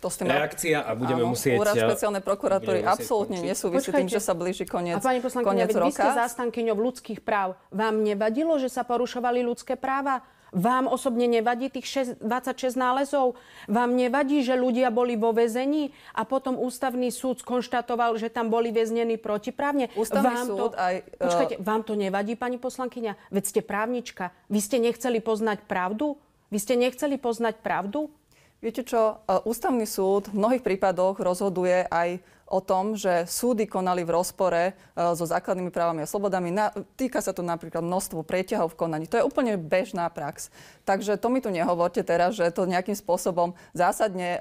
to s tým reakcia a budeme áno, musieť... Úrad e, špeciálnej prokuratúry absolútne nesúvisí tým, že sa blíži koniec, a pani koniec roka. Vy ste ľudských práv. Vám nevadilo, že sa porušovali ľudské práva? Vám osobne nevadí tých 6, 26 nálezov? Vám nevadí, že ľudia boli vo väzení a potom ústavný súd skonštatoval, že tam boli väznení protiprávne? Ústavný vám súd to, aj... E, Počkajte, vám to nevadí, pani poslankyňa? Veď ste právnička. Vy ste nechceli poznať pravdu? Vy ste nechceli poznať pravdu? Viete čo, e, ústavný súd v mnohých prípadoch rozhoduje aj o tom, že súdy konali v rozpore e, so základnými právami a slobodami. Na, týka sa to napríklad množstvo preťahov v konaní. To je úplne bežná prax. Takže to mi tu nehovorte teraz, že to nejakým spôsobom zásadne e,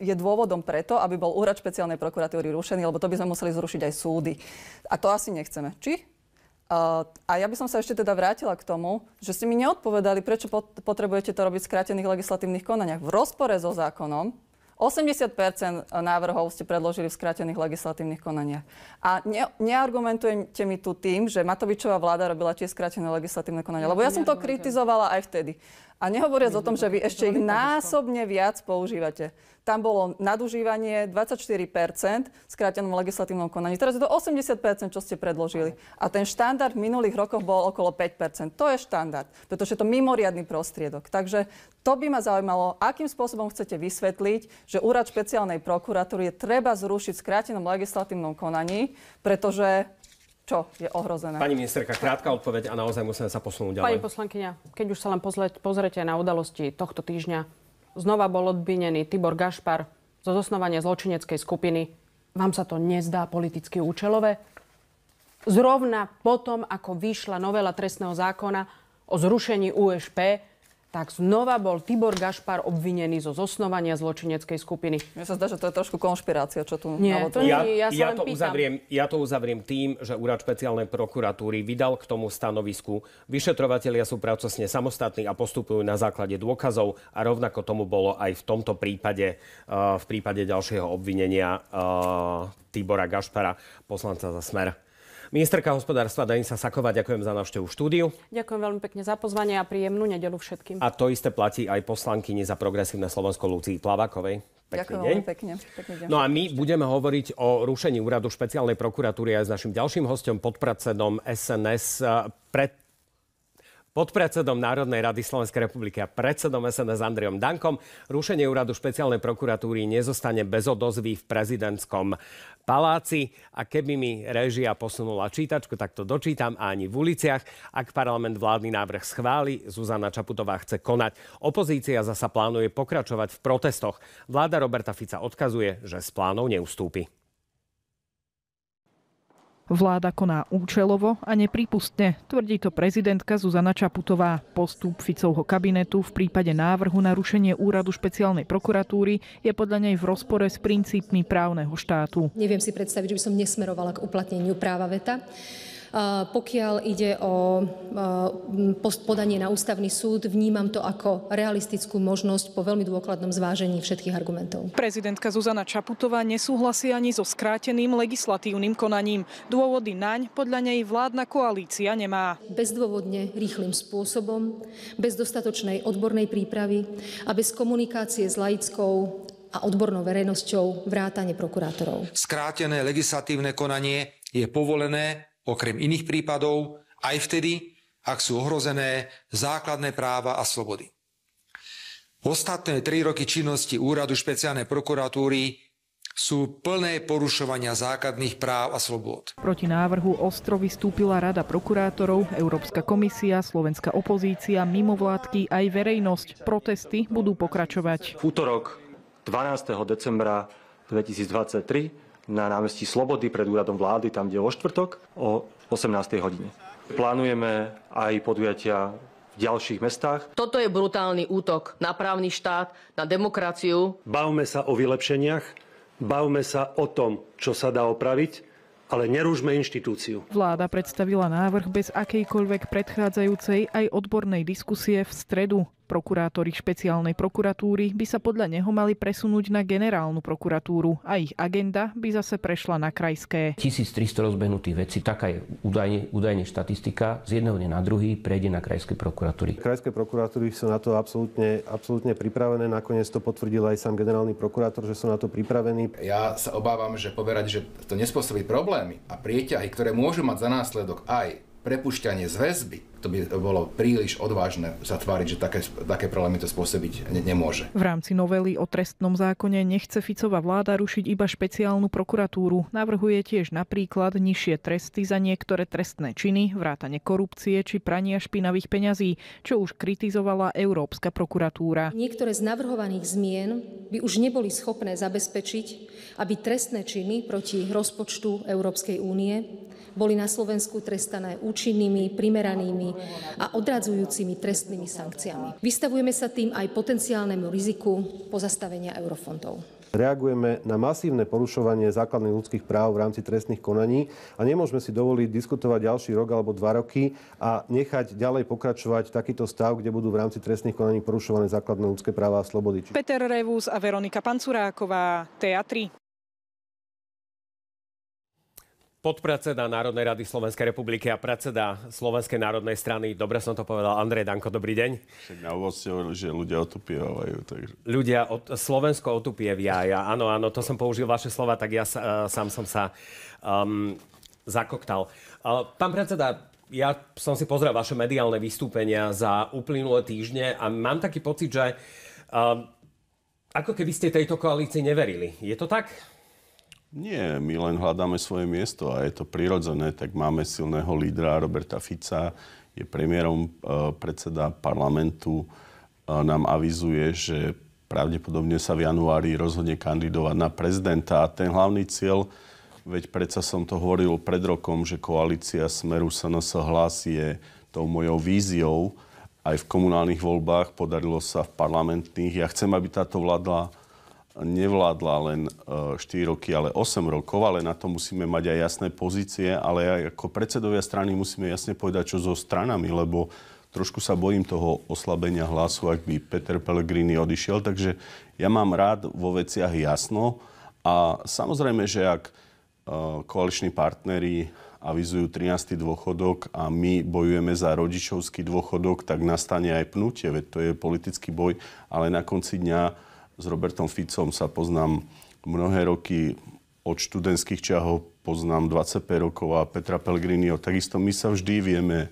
je dôvodom preto, aby bol úrad špeciálnej prokuratúry rušený, lebo to by sme museli zrušiť aj súdy. A to asi nechceme. Či? A ja by som sa ešte teda vrátila k tomu, že ste mi neodpovedali, prečo potrebujete to robiť v skrátených legislatívnych konaniach. V rozpore so zákonom 80 návrhov ste predložili v skrátených legislatívnych konaniach. A ne, neargumentujete mi tu tým, že Matovičová vláda robila tie skrátené legislatívne konania. Lebo ja som to kritizovala aj vtedy. A nehovoriac o tom, že vy ešte ich násobne viac používate. Tam bolo nadužívanie 24% v skrátenom legislatívnom konaní. Teraz je to 80%, čo ste predložili. A ten štandard v minulých rokoch bol okolo 5%. To je štandard, pretože je to mimoriadný prostriedok. Takže to by ma zaujímalo, akým spôsobom chcete vysvetliť, že úrad špeciálnej prokuratúry je treba zrušiť v skrátenom legislatívnom konaní, pretože čo je ohrozené. Pani ministerka, krátka odpoveď a naozaj musíme sa posunúť ďalej. Pani poslankyňa, keď už sa len pozrieť, pozrete na udalosti tohto týždňa, znova bol odbinený Tibor Gašpar zo zosnovania zločineckej skupiny. Vám sa to nezdá politicky účelové? Zrovna potom, ako vyšla novela trestného zákona o zrušení USP, tak znova bol Tibor Gašpar obvinený zo zosnovania zločineckej skupiny. Mne sa zdá, že to je trošku konšpirácia, čo tu Nie, to nie, ja, ja, ja, to pýtam. uzavriem, ja to uzavriem tým, že úrad špeciálnej prokuratúry vydal k tomu stanovisku. Vyšetrovatelia sú pracosne samostatní a postupujú na základe dôkazov a rovnako tomu bolo aj v tomto prípade, uh, v prípade ďalšieho obvinenia uh, Tibora Gašpara, poslanca za Smer. Ministerka hospodárstva Danisa Saková, ďakujem za návštevu štúdiu. Ďakujem veľmi pekne za pozvanie a príjemnú nedelu všetkým. A to isté platí aj poslankyni za progresívne Slovensko Lucii Plavakovej. Pekný Ďakujem deň. pekne. Pekný deň. No a my budeme hovoriť o rušení úradu špeciálnej prokuratúry aj s našim ďalším hostom, podpredsedom SNS. Pred podpredsedom Národnej rady Slovenskej republiky a predsedom SNS Andriom Dankom. Rušenie úradu špeciálnej prokuratúry nezostane bez odozvy v prezidentskom paláci. A keby mi režia posunula čítačku, tak to dočítam a ani v uliciach. Ak parlament vládny návrh schváli, Zuzana Čaputová chce konať. Opozícia zasa plánuje pokračovať v protestoch. Vláda Roberta Fica odkazuje, že z plánov neustúpi. Vláda koná účelovo a nepripustne, tvrdí to prezidentka Zuzana Čaputová. Postup Ficovho kabinetu v prípade návrhu na rušenie úradu špeciálnej prokuratúry je podľa nej v rozpore s princípmi právneho štátu. Neviem si predstaviť, že by som nesmerovala k uplatneniu práva veta. Eh, pokiaľ ide o eh, podanie na ústavný súd, vnímam to ako realistickú možnosť po veľmi dôkladnom zvážení všetkých argumentov. Prezidentka Zuzana Čaputová nesúhlasí ani so skráteným legislatívnym konaním. Dôvody naň podľa nej vládna koalícia nemá. Bezdôvodne, rýchlým spôsobom, bez dostatočnej odbornej prípravy a bez komunikácie s laickou a odbornou verejnosťou vrátane prokurátorov. Skrátené legislatívne konanie je povolené okrem iných prípadov aj vtedy, ak sú ohrozené základné práva a slobody. Ostatné tri roky činnosti Úradu špeciálnej prokuratúry sú plné porušovania základných práv a slobôd. Proti návrhu ostro vystúpila Rada prokurátorov, Európska komisia, slovenská opozícia, mimovládky aj verejnosť. Protesty budú pokračovať. V útorok 12. decembra 2023 na námestí Slobody pred úradom vlády, tam, kde o štvrtok, o 18. hodine. Plánujeme aj podujatia v ďalších mestách. Toto je brutálny útok na právny štát, na demokraciu. Bavme sa o vylepšeniach, bavme sa o tom, čo sa dá opraviť, ale nerúžme inštitúciu. Vláda predstavila návrh bez akejkoľvek predchádzajúcej aj odbornej diskusie v stredu. Prokurátori špeciálnej prokuratúry by sa podľa neho mali presunúť na generálnu prokuratúru a ich agenda by zase prešla na krajské. 1300 rozbehnutých vecí, taká je údajne, údajne štatistika, z jedného dňa na druhý prejde na krajské prokuratúry. Krajské prokuratúry sú na to absolútne, absolútne pripravené, nakoniec to potvrdil aj sám generálny prokurátor, že sú na to pripravení. Ja sa obávam, že poverať, že to nespôsobí problémy a prieťahy, ktoré môžu mať za následok aj prepušťanie z väzby, to by bolo príliš odvážne sa tváriť, že také, také problémy to spôsobiť ne, nemôže. V rámci novely o trestnom zákone nechce Ficova vláda rušiť iba špeciálnu prokuratúru. Navrhuje tiež napríklad nižšie tresty za niektoré trestné činy, vrátane korupcie či prania špinavých peňazí, čo už kritizovala Európska prokuratúra. Niektoré z navrhovaných zmien by už neboli schopné zabezpečiť, aby trestné činy proti rozpočtu Európskej únie boli na Slovensku trestané účinnými, primeranými a odradzujúcimi trestnými sankciami. Vystavujeme sa tým aj potenciálnemu riziku pozastavenia eurofondov. Reagujeme na masívne porušovanie základných ľudských práv v rámci trestných konaní a nemôžeme si dovoliť diskutovať ďalší rok alebo dva roky a nechať ďalej pokračovať takýto stav, kde budú v rámci trestných konaní porušované základné ľudské práva a slobody. Peter Revús a Veronika Pancuráková, Teatri podpredseda Národnej rady Slovenskej republiky a predseda Slovenskej národnej strany. Dobre som to povedal. Andrej Danko, dobrý deň. Však na úvod ste hovorili, že ľudia otupievajú. Takže... Ľudia, od, Slovensko otupievia. Ja, áno, áno, to som použil vaše slova, tak ja uh, sám som sa um, zakoktal. Uh, pán predseda, ja som si pozrel vaše mediálne vystúpenia za uplynulé týždne a mám taký pocit, že uh, ako keby ste tejto koalícii neverili. Je to tak? Nie, my len hľadáme svoje miesto a je to prirodzené. Tak máme silného lídra Roberta Fica, je premiérom, e, predseda parlamentu, e, nám avizuje, že pravdepodobne sa v januári rozhodne kandidovať na prezidenta. A ten hlavný cieľ, veď predsa som to hovoril pred rokom, že koalícia Smeru SNS hlas je tou mojou víziou. Aj v komunálnych voľbách podarilo sa v parlamentných. Ja chcem, aby táto vláda nevládla len 4 e, roky, ale 8 rokov, ale na to musíme mať aj jasné pozície, ale aj ako predsedovia strany musíme jasne povedať, čo so stranami, lebo trošku sa bojím toho oslabenia hlasu, ak by Peter Pellegrini odišiel, takže ja mám rád vo veciach jasno a samozrejme, že ak e, koaliční partneri avizujú 13. dôchodok a my bojujeme za rodičovský dôchodok, tak nastane aj pnutie, veď to je politický boj, ale na konci dňa s Robertom Ficom sa poznám mnohé roky od študentských čiahov poznám 25 rokov a Petra Pellegriniho. Takisto my sa vždy vieme e,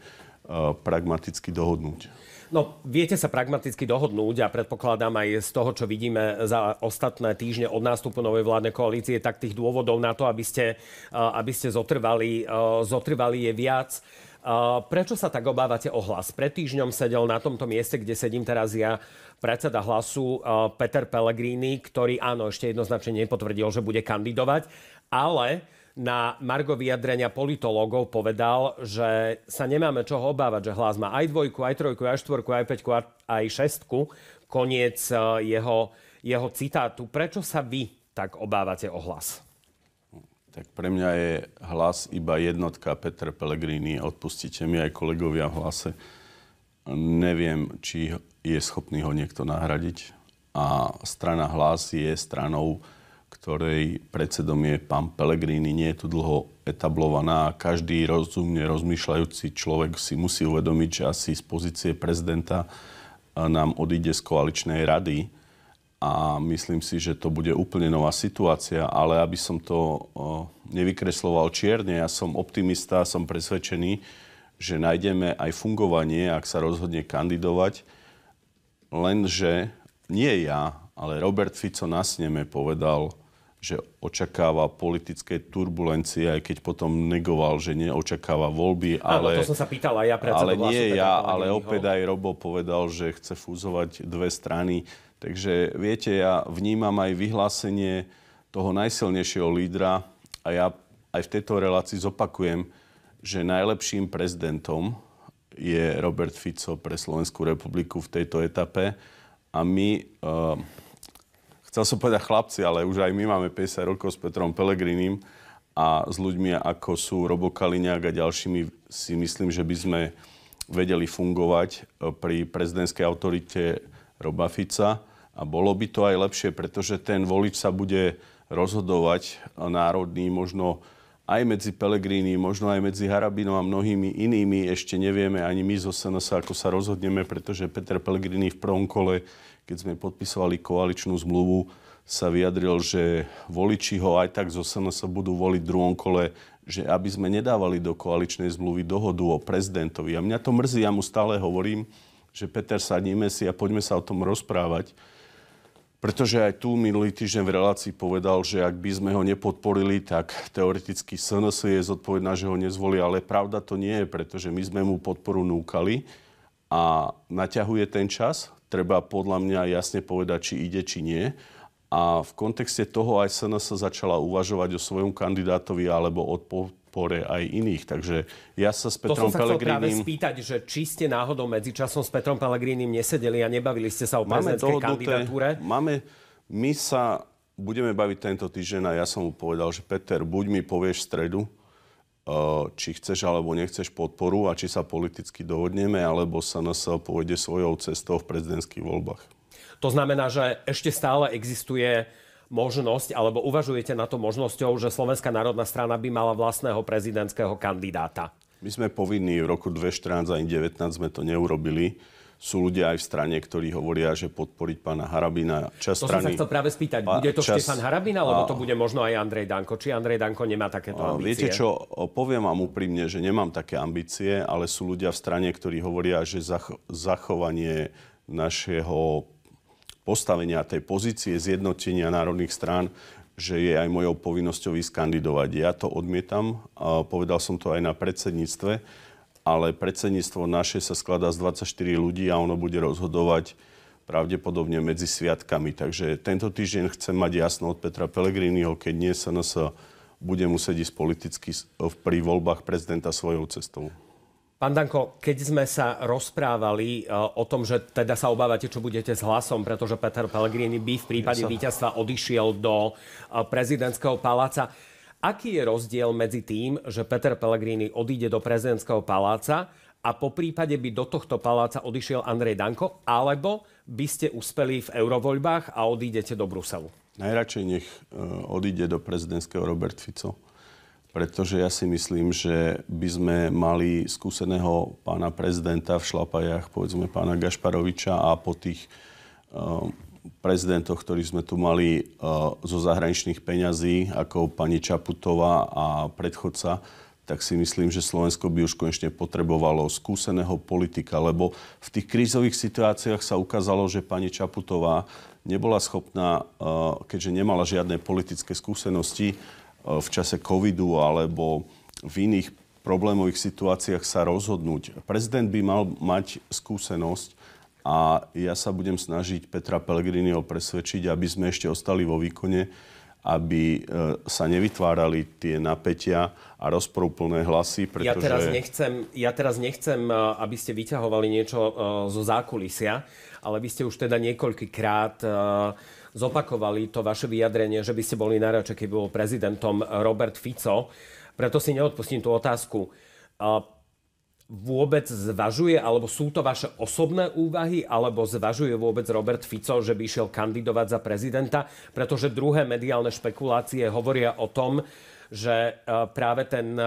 pragmaticky dohodnúť. No, viete sa pragmaticky dohodnúť a predpokladám aj z toho, čo vidíme za ostatné týždne od nástupu novej vládnej koalície, tak tých dôvodov na to, aby ste, e, aby ste zotrvali, e, zotrvali je viac. Prečo sa tak obávate o hlas? Pred týždňom sedel na tomto mieste, kde sedím teraz ja predseda hlasu eh, Peter Pellegrini, ktorý áno, ešte jednoznačne nepotvrdil, že bude kandidovať, ale na Margo vyjadrenia politológov povedal, že sa nemáme čoho obávať, že hlas má aj dvojku, aj trojku, aj štvorku, aj peťku, aj šestku. Koniec eh, jeho, jeho citátu. Prečo sa vy tak obávate o hlas? Tak pre mňa je hlas iba jednotka Peter Pellegrini. Odpustite mi aj kolegovia v hlase Neviem, či je schopný ho niekto nahradiť. A strana hlas je stranou, ktorej predsedom je pán Pelegrini. Nie je tu dlho etablovaná. Každý rozumne rozmýšľajúci človek si musí uvedomiť, že asi z pozície prezidenta nám odíde z koaličnej rady a myslím si, že to bude úplne nová situácia, ale aby som to nevykresloval čierne, ja som optimista, som presvedčený, že nájdeme aj fungovanie, ak sa rozhodne kandidovať, lenže nie ja, ale Robert Fico na sneme povedal, že očakáva politické turbulencie, aj keď potom negoval, že neočakáva voľby. Ale, to som sa pýtal aj ja. Ale nie vlastne, ja, ale opäť aj Robo povedal, že chce fúzovať dve strany. Takže viete, ja vnímam aj vyhlásenie toho najsilnejšieho lídra a ja aj v tejto relácii zopakujem, že najlepším prezidentom je Robert Fico pre Slovenskú republiku v tejto etape. A my, uh, chcel som povedať chlapci, ale už aj my máme 50 rokov s Petrom Pelegrinim a s ľuďmi ako sú Robo Kaliňák a ďalšími si myslím, že by sme vedeli fungovať eh, pri prezidentskej autorite Roba Fica. A bolo by to aj lepšie, pretože ten volič sa bude rozhodovať eh, národný, možno aj medzi Pelegrini, možno aj medzi Harabinom a mnohými inými. Ešte nevieme ani my zo SNS, ako sa rozhodneme, pretože Peter Pelegrini v prvom kole, keď sme podpisovali koaličnú zmluvu, sa vyjadril, že voliči ho aj tak zo SNS budú voliť v druhom kole, že aby sme nedávali do koaličnej zmluvy dohodu o prezidentovi. A mňa to mrzí, ja mu stále hovorím, že Peter, sadníme si a poďme sa o tom rozprávať pretože aj tu minulý týždeň v relácii povedal, že ak by sme ho nepodporili, tak teoreticky SNS je zodpovedná, že ho nezvolí. Ale pravda to nie je, pretože my sme mu podporu núkali a naťahuje ten čas. Treba podľa mňa jasne povedať, či ide, či nie. A v kontexte toho aj SNS začala uvažovať o svojom kandidátovi alebo o podpore aj iných. Takže ja sa s Petrom to som sa práve spýtať, že či ste náhodou medzi časom s Petrom Pelegrínim nesedeli a nebavili ste sa o prezidentskej kandidatúre? Máme, my sa budeme baviť tento týždeň a ja som mu povedal, že Peter, buď mi povieš v stredu, e, či chceš alebo nechceš podporu a či sa politicky dohodneme, alebo sa NSL pôjde svojou cestou v prezidentských voľbách. To znamená, že ešte stále existuje možnosť, alebo uvažujete na to možnosťou, že Slovenská národná strana by mala vlastného prezidentského kandidáta? My sme povinní, v roku 2014 ani 2019 sme to neurobili sú ľudia aj v strane, ktorí hovoria, že podporiť pána Harabina. Čas to strany, som sa chcel práve spýtať. Bude to čas, Štefan Harabina, alebo to bude možno aj Andrej Danko? Či Andrej Danko nemá takéto ambície? Viete čo, poviem vám úprimne, že nemám také ambície, ale sú ľudia v strane, ktorí hovoria, že zach- zachovanie našeho postavenia tej pozície zjednotenia národných strán, že je aj mojou povinnosťou ísť kandidovať. Ja to odmietam, povedal som to aj na predsedníctve, ale predsedníctvo naše sa skladá z 24 ľudí a ono bude rozhodovať pravdepodobne medzi sviatkami. Takže tento týždeň chcem mať jasno od Petra Pelegriniho, keď nie nás bude musieť ísť politicky pri voľbách prezidenta svojou cestou. Pán Danko, keď sme sa rozprávali e, o tom, že teda sa obávate, čo budete s hlasom, pretože Peter Pellegrini by v prípade ja víťazstva odišiel do e, prezidentského paláca. Aký je rozdiel medzi tým, že Peter Pellegrini odíde do prezidentského paláca a po prípade by do tohto paláca odišiel Andrej Danko, alebo by ste uspeli v eurovoľbách a odídete do Bruselu? Najradšej nech e, odíde do prezidentského Robert Fico pretože ja si myslím, že by sme mali skúseného pána prezidenta v šlapajach, povedzme pána Gašparoviča a po tých eh, prezidentoch, ktorí sme tu mali eh, zo zahraničných peňazí, ako pani Čaputová a predchodca, tak si myslím, že Slovensko by už konečne potrebovalo skúseného politika, lebo v tých krízových situáciách sa ukázalo, že pani Čaputová nebola schopná, eh, keďže nemala žiadne politické skúsenosti, Eh, v čase covidu alebo v iných problémových situáciách sa rozhodnúť. Prezident by mal mať skúsenosť a ja sa budem snažiť Petra Pellegriniho presvedčiť, aby sme ešte ostali vo výkone, aby eh, sa nevytvárali tie napätia a rozprúplné hlasy. Pretože... Ja, teraz nechcem, ja teraz nechcem, eh, aby ste vyťahovali niečo zo zákulisia, ale vy ste už teda niekoľkýkrát zopakovali to vaše vyjadrenie, že by ste boli najradšie, keby bol prezidentom Robert Fico. Preto si neodpustím tú otázku. Vôbec zvažuje, alebo sú to vaše osobné úvahy, alebo zvažuje vôbec Robert Fico, že by išiel kandidovať za prezidenta? Pretože druhé mediálne špekulácie hovoria o tom, že e, práve ten, e,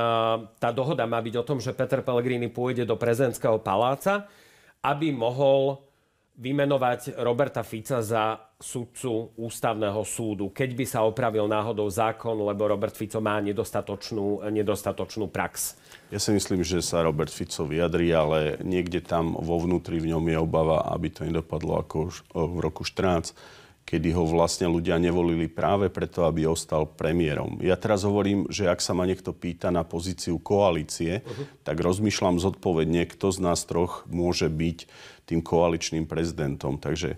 tá dohoda má byť o tom, že Peter Pellegrini pôjde do prezidentského paláca, aby mohol vymenovať Roberta Fica za sudcu ústavného súdu, keď by sa opravil náhodou zákon, lebo Robert Fico má nedostatočnú, nedostatočnú prax. Ja si myslím, že sa Robert Fico vyjadrí, ale niekde tam vo vnútri v ňom je obava, aby to nedopadlo ako e, v roku 14 kedy ho vlastne ľudia nevolili práve preto, aby ostal premiérom. Ja teraz hovorím, že ak sa ma niekto pýta na pozíciu koalície, uh-huh. tak rozmýšľam zodpovedne, kto z nás troch môže byť tým koaličným prezidentom. Takže e,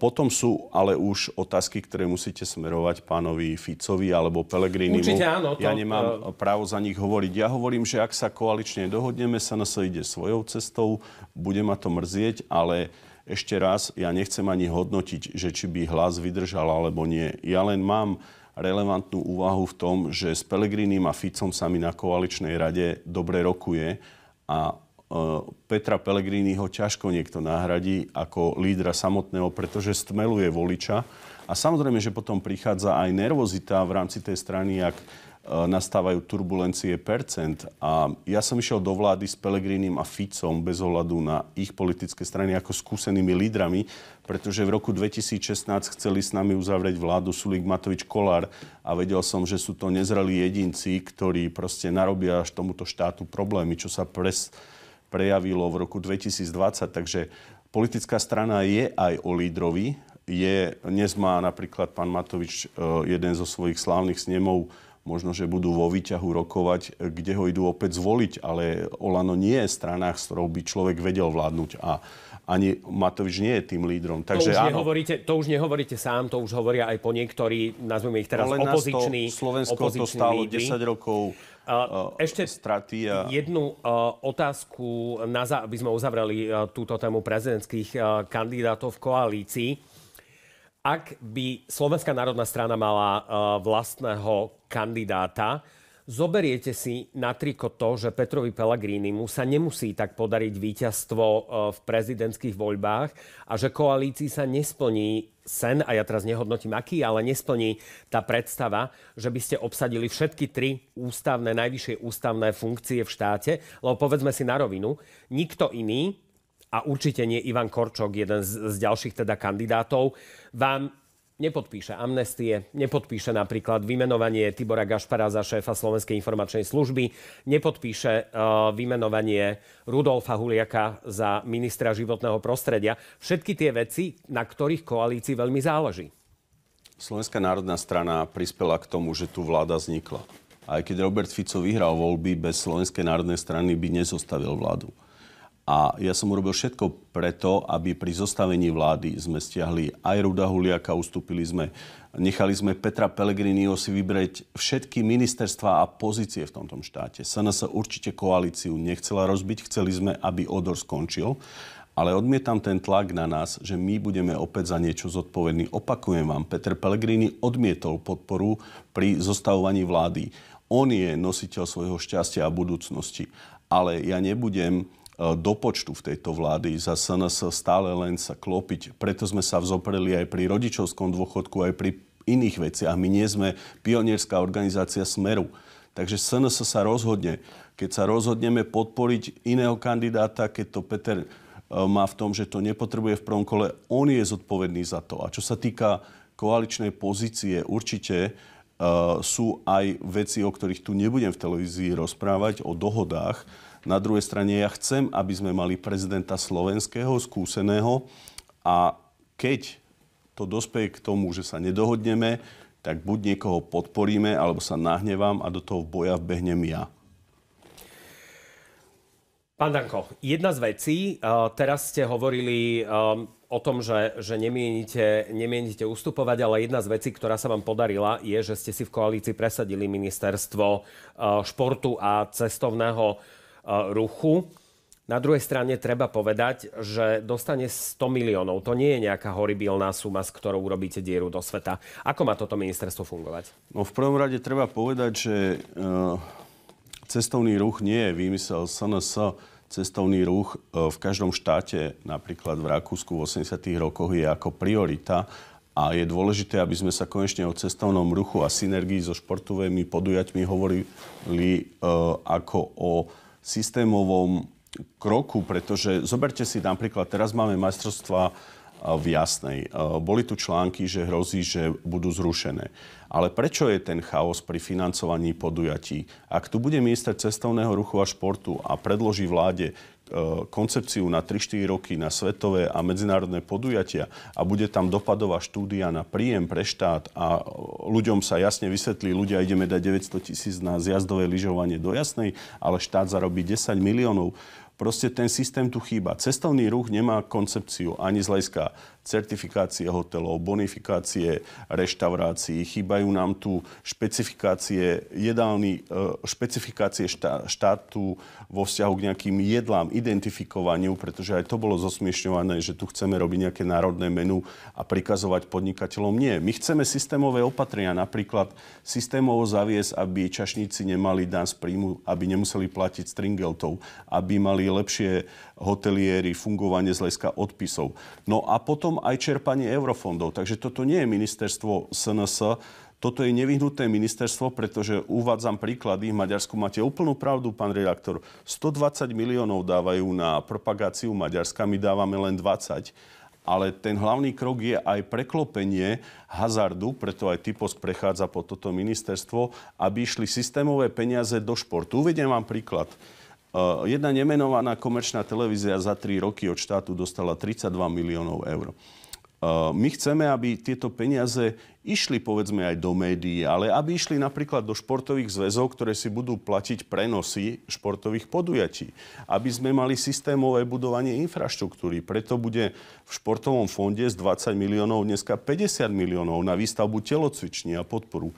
potom sú ale už otázky, ktoré musíte smerovať pánovi Ficovi alebo Pelegrini. Určite áno. To... Ja nemám e- právo za nich hovoriť. Ja hovorím, že ak sa koalične dohodneme, sa sa ide svojou cestou, bude ma to mrzieť, ale ešte raz, ja nechcem ani hodnotiť, že či by hlas vydržal alebo nie. Ja len mám relevantnú úvahu v tom, že s Pelegrinim a Ficom sa mi na koaličnej rade dobre rokuje a E, Petra Pellegriniho ťažko niekto nahradí ako lídra samotného, pretože stmeluje voliča. A samozrejme, že potom prichádza aj nervozita v rámci tej strany, ak e, nastávajú turbulencie percent. A ja som išiel do vlády s Pelegrínim a Ficom bez ohľadu na ich politické strany ako skúsenými lídrami, pretože v roku 2016 chceli s nami uzavrieť vládu Sulik Matovič Kolár a vedel som, že sú to nezrelí jedinci, ktorí proste narobia až tomuto štátu problémy, čo sa pres, prejavilo v roku 2020. Takže politická strana je aj o lídrovi. Je, dnes má napríklad pán Matovič e, jeden zo svojich slávnych snemov možno, že budú vo výťahu rokovať, e, kde ho idú opäť zvoliť, ale Olano nie je strana, s ktorou by človek vedel vládnuť a ani Matovič nie je tým lídrom. Takže to, už áno. nehovoríte, to už nehovoríte sám, to už hovoria aj po niektorí, nazvime ich teraz opoziční. Slovensko opozičný to stálo lídry. 10 rokov Uh, ešte straty a... jednu uh, otázku, na za- aby sme uzavreli uh, túto tému prezidentských uh, kandidátov v koalícii. Ak by Slovenská národná strana mala uh, vlastného kandidáta, zoberiete si na triko to, že Petrovi Pellegrinimu sa nemusí tak podariť víťazstvo uh, v prezidentských voľbách a že koalícii sa nesplní sen, a ja teraz nehodnotím aký, ale nesplní tá predstava, že by ste obsadili všetky tri ústavné, najvyššie ústavné funkcie v štáte, lebo povedzme si na rovinu, nikto iný, a určite nie Ivan Korčok, jeden z, z ďalších teda kandidátov, vám nepodpíše amnestie, nepodpíše napríklad vymenovanie Tibora Gašpara za šéfa Slovenskej informačnej služby, nepodpíše e, vymenovanie Rudolfa Huliaka za ministra životného prostredia. Všetky tie veci, na ktorých koalícii veľmi záleží. Slovenská národná strana prispela k tomu, že tu vláda vznikla. Aj keď Robert Fico vyhral voľby, bez Slovenskej národnej strany by nezostavil vládu. A ja som urobil všetko preto, aby pri zostavení vlády sme stiahli aj Ruda Huliaka, ustúpili sme, nechali sme Petra Pellegriniho si vybrať všetky ministerstva a pozície v tomto štáte. sa určite koalíciu nechcela rozbiť, chceli sme, aby Odor skončil. Ale odmietam ten tlak na nás, že my budeme opäť za niečo zodpovední. Opakujem vám, Peter Pellegrini odmietol podporu pri zostavovaní vlády. On je nositeľ svojho šťastia a budúcnosti. Ale ja nebudem E, do počtu v tejto vlády. Za SNS stále len sa klopiť. Preto sme sa vzopreli aj pri rodičovskom dôchodku, aj pri iných veciach. My nie sme pionierská organizácia Smeru. Takže SNS sa rozhodne. Keď sa rozhodneme podporiť iného kandidáta, keď to Peter e, má v tom, že to nepotrebuje v prvom kole, on je zodpovedný za to. A čo sa týka koaličnej pozície, určite uh, sú aj veci, o ktorých tu nebudem v televízii rozprávať, o dohodách, na druhej strane ja chcem, aby sme mali prezidenta slovenského, skúseného a keď to dospeje k tomu, že sa nedohodneme, tak buď niekoho podporíme, alebo sa nahnevám a do toho boja vbehnem ja. Pán Danko, jedna z vecí, eh, teraz ste hovorili eh, o tom, že, že nemienite, nemienite ustupovať, ale jedna z vecí, ktorá sa vám podarila, je, že ste si v koalícii presadili ministerstvo eh, športu a cestovného E, ruchu. Na druhej strane treba povedať, že dostane 100 miliónov. To nie je nejaká horibilná suma, s ktorou urobíte dieru do sveta. Ako má toto ministerstvo fungovať? No v prvom rade treba povedať, že e, cestovný ruch nie je výmysel SNS. Cestovný ruch e, v každom štáte, napríklad v Rakúsku v 80. rokoch, je ako priorita a je dôležité, aby sme sa konečne o cestovnom ruchu a synergii so športovými podujatmi hovorili ako o systémovom kroku, pretože zoberte si napríklad, teraz máme majstrovstva v jasnej. Boli tu články, že hrozí, že budú zrušené. Ale prečo je ten chaos pri financovaní podujatí? Ak tu bude minister cestovného ruchu a športu a predloží vláde koncepciu na 3-4 roky na svetové a medzinárodné podujatia a bude tam dopadová štúdia na príjem pre štát a ľuďom sa jasne vysvetlí, ľudia ideme dať 900 tisíc na zjazdové lyžovanie do jasnej, ale štát zarobí 10 miliónov, Proste ten systém tu chýba. Cestovný ruch nemá koncepciu ani z hľadiska certifikácie hotelov, bonifikácie reštaurácií, chýbajú nám tu špecifikácie jedálny, e, špecifikácie štátu vo vzťahu k nejakým jedlám, identifikovaniu, pretože aj to bolo zosmiešňované, že tu chceme robiť nejaké národné menu a prikazovať podnikateľom. Nie, my chceme systémové opatrenia, napríklad systémovo zaviesť, aby čašníci nemali dan z príjmu, aby nemuseli platiť stringeltov, aby mali lepšie hotelieri, fungovanie z hľadiska odpisov. No a potom aj čerpanie eurofondov. Takže toto nie je ministerstvo SNS, toto je nevyhnutné ministerstvo, pretože uvádzam príklady. V Maďarsku máte úplnú pravdu, pán redaktor. 120 miliónov dávajú na propagáciu Maďarska, my dávame len 20 ale ten hlavný krok je aj preklopenie hazardu, preto aj typos prechádza po toto ministerstvo, aby išli systémové peniaze do športu. Uvediem vám príklad. Eh, jedna nemenovaná komerčná televízia za 3 roky od štátu dostala 32 miliónov eur. Eh, my chceme, aby tieto peniaze išli povedzme aj do médií, ale aby išli napríklad do športových zväzov, ktoré si budú platiť prenosy športových podujatí. Aby sme mali systémové budovanie infraštruktúry. Preto bude v športovom fonde z 20 miliónov dneska 50 miliónov na výstavbu telocviční a podporu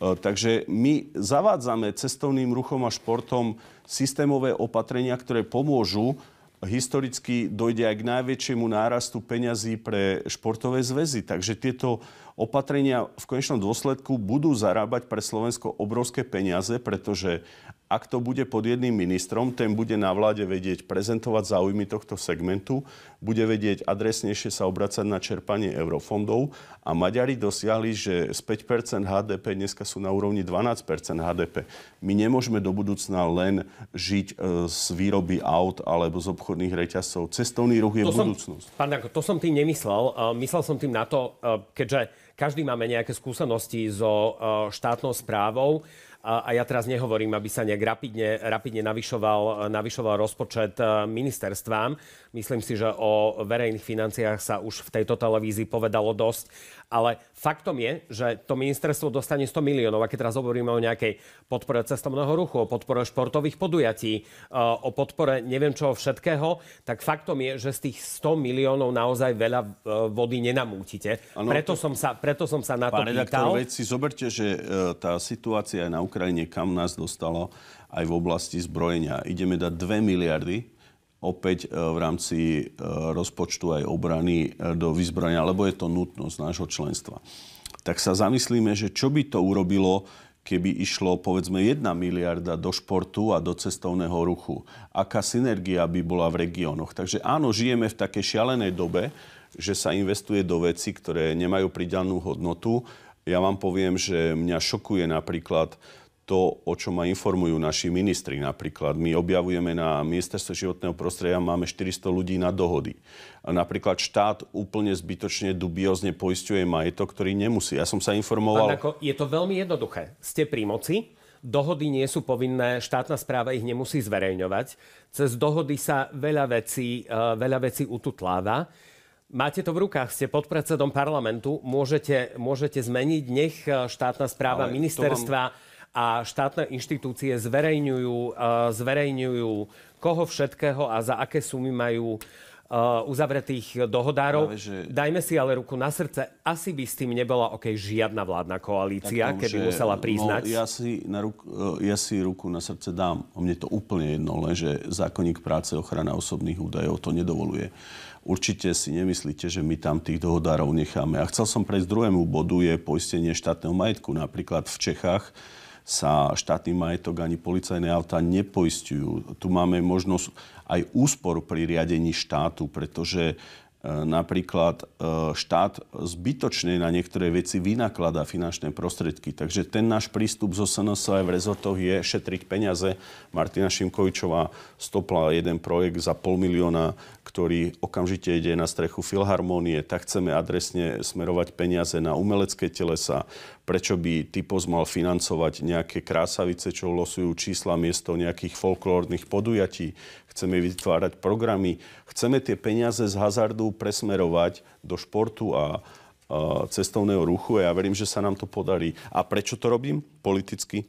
E, takže my zavádzame cestovným ruchom a športom systémové opatrenia, ktoré pomôžu historicky dojde aj k najväčšiemu nárastu peňazí pre športové zväzy. Takže tieto opatrenia v konečnom dôsledku budú zarábať pre Slovensko obrovské peniaze, pretože ak to bude pod jedným ministrom, ten bude na vláde vedieť prezentovať záujmy tohto segmentu, bude vedieť adresnejšie sa obracať na čerpanie eurofondov a Maďari dosiahli, že z 5% HDP dneska sú na úrovni 12% HDP. My nemôžeme do budúcna len žiť e, z výroby aut alebo z obchodných reťazcov. Cestovný ruch je to budúcnosť. Som, pán Darko, to som tým nemyslel. E, myslel som tým na to, e, keďže každý máme nejaké skúsenosti so štátnou správou. A ja teraz nehovorím, aby sa nejak rapidne, rapidne navyšoval, navyšoval rozpočet eh, ministerstvám. Myslím si, že o verejných financiách sa už v tejto televízii povedalo dosť. Ale faktom je, že to ministerstvo dostane 100 miliónov. A keď teraz hovoríme o nejakej podpore cestovného ruchu, o podpore športových podujatí, e, o podpore neviem čoho všetkého, tak faktom je, že z tých 100 miliónov naozaj veľa e, vody nenamútite. Ano, preto, to... som sa, preto som sa na Pán to redaktor, Veď si zoberte, že e, tá situácia aj na Ukrajine, kam nás dostalo, aj v oblasti zbrojenia. Ideme dať 2 miliardy opäť e, v rámci e, rozpočtu aj obrany e, do vyzbrania, lebo je to nutnosť nášho členstva. Tak sa zamyslíme, že čo by to urobilo, keby išlo povedzme 1 miliarda do športu a do cestovného ruchu. Aká synergia by bola v regiónoch. Takže áno, žijeme v takej šialenej dobe, že sa investuje do veci, ktoré nemajú pridanú hodnotu. Ja vám poviem, že mňa šokuje napríklad to, o čo ma informujú naši ministri napríklad. My objavujeme na ministerstve životného prostredia, máme 400 ľudí na dohody. A napríklad štát úplne zbytočne dubiozne poistuje majetok, ktorý nemusí. Ja som sa informoval... Pánako, je to veľmi jednoduché. Ste pri moci, Dohody nie sú povinné, štátna správa ich nemusí zverejňovať. Cez dohody sa veľa vecí, e, veľa vecí ututláva. Máte to v rukách, ste podpredsedom parlamentu, môžete, môžete zmeniť, nech e, štátna správa Ale ministerstva... To a štátne inštitúcie zverejňujú, e, zverejňujú koho všetkého a za aké sumy majú e, uzavretých dohodárov. Práve, že... Dajme si ale ruku na srdce, asi by s tým nebola OK žiadna vládna koalícia, tak tom, keby že... musela no, priznať. No, ja, si na ruk... E, ja si ruku na srdce dám. Mne to úplne jedno, lenže zákonník práce ochrana osobných údajov to nedovoluje. Určite si nemyslíte, že my tam tých dohodárov necháme. A chcel som prejsť druhému bodu, je poistenie štátneho majetku. Napríklad v Čechách sa štátny majetok ani policajné auta nepoistujú. Tu máme možnosť aj úspor pri riadení štátu, pretože e, napríklad e, štát zbytočne na niektoré veci vynakladá finančné prostriedky. Takže ten náš prístup zo SNS aj v rezortoch je šetriť peniaze. Martina Šimkovičová stopla jeden projekt za pol milióna ktorý okamžite ide na strechu filharmónie, tak chceme adresne smerovať peniaze na umelecké telesa, prečo by typos mal financovať nejaké krásavice, čo losujú čísla miesto nejakých folklórnych podujatí, chceme vytvárať programy, chceme tie peniaze z hazardu presmerovať do športu a cestovného ruchu a ja verím, že sa nám to podarí. A prečo to robím politicky?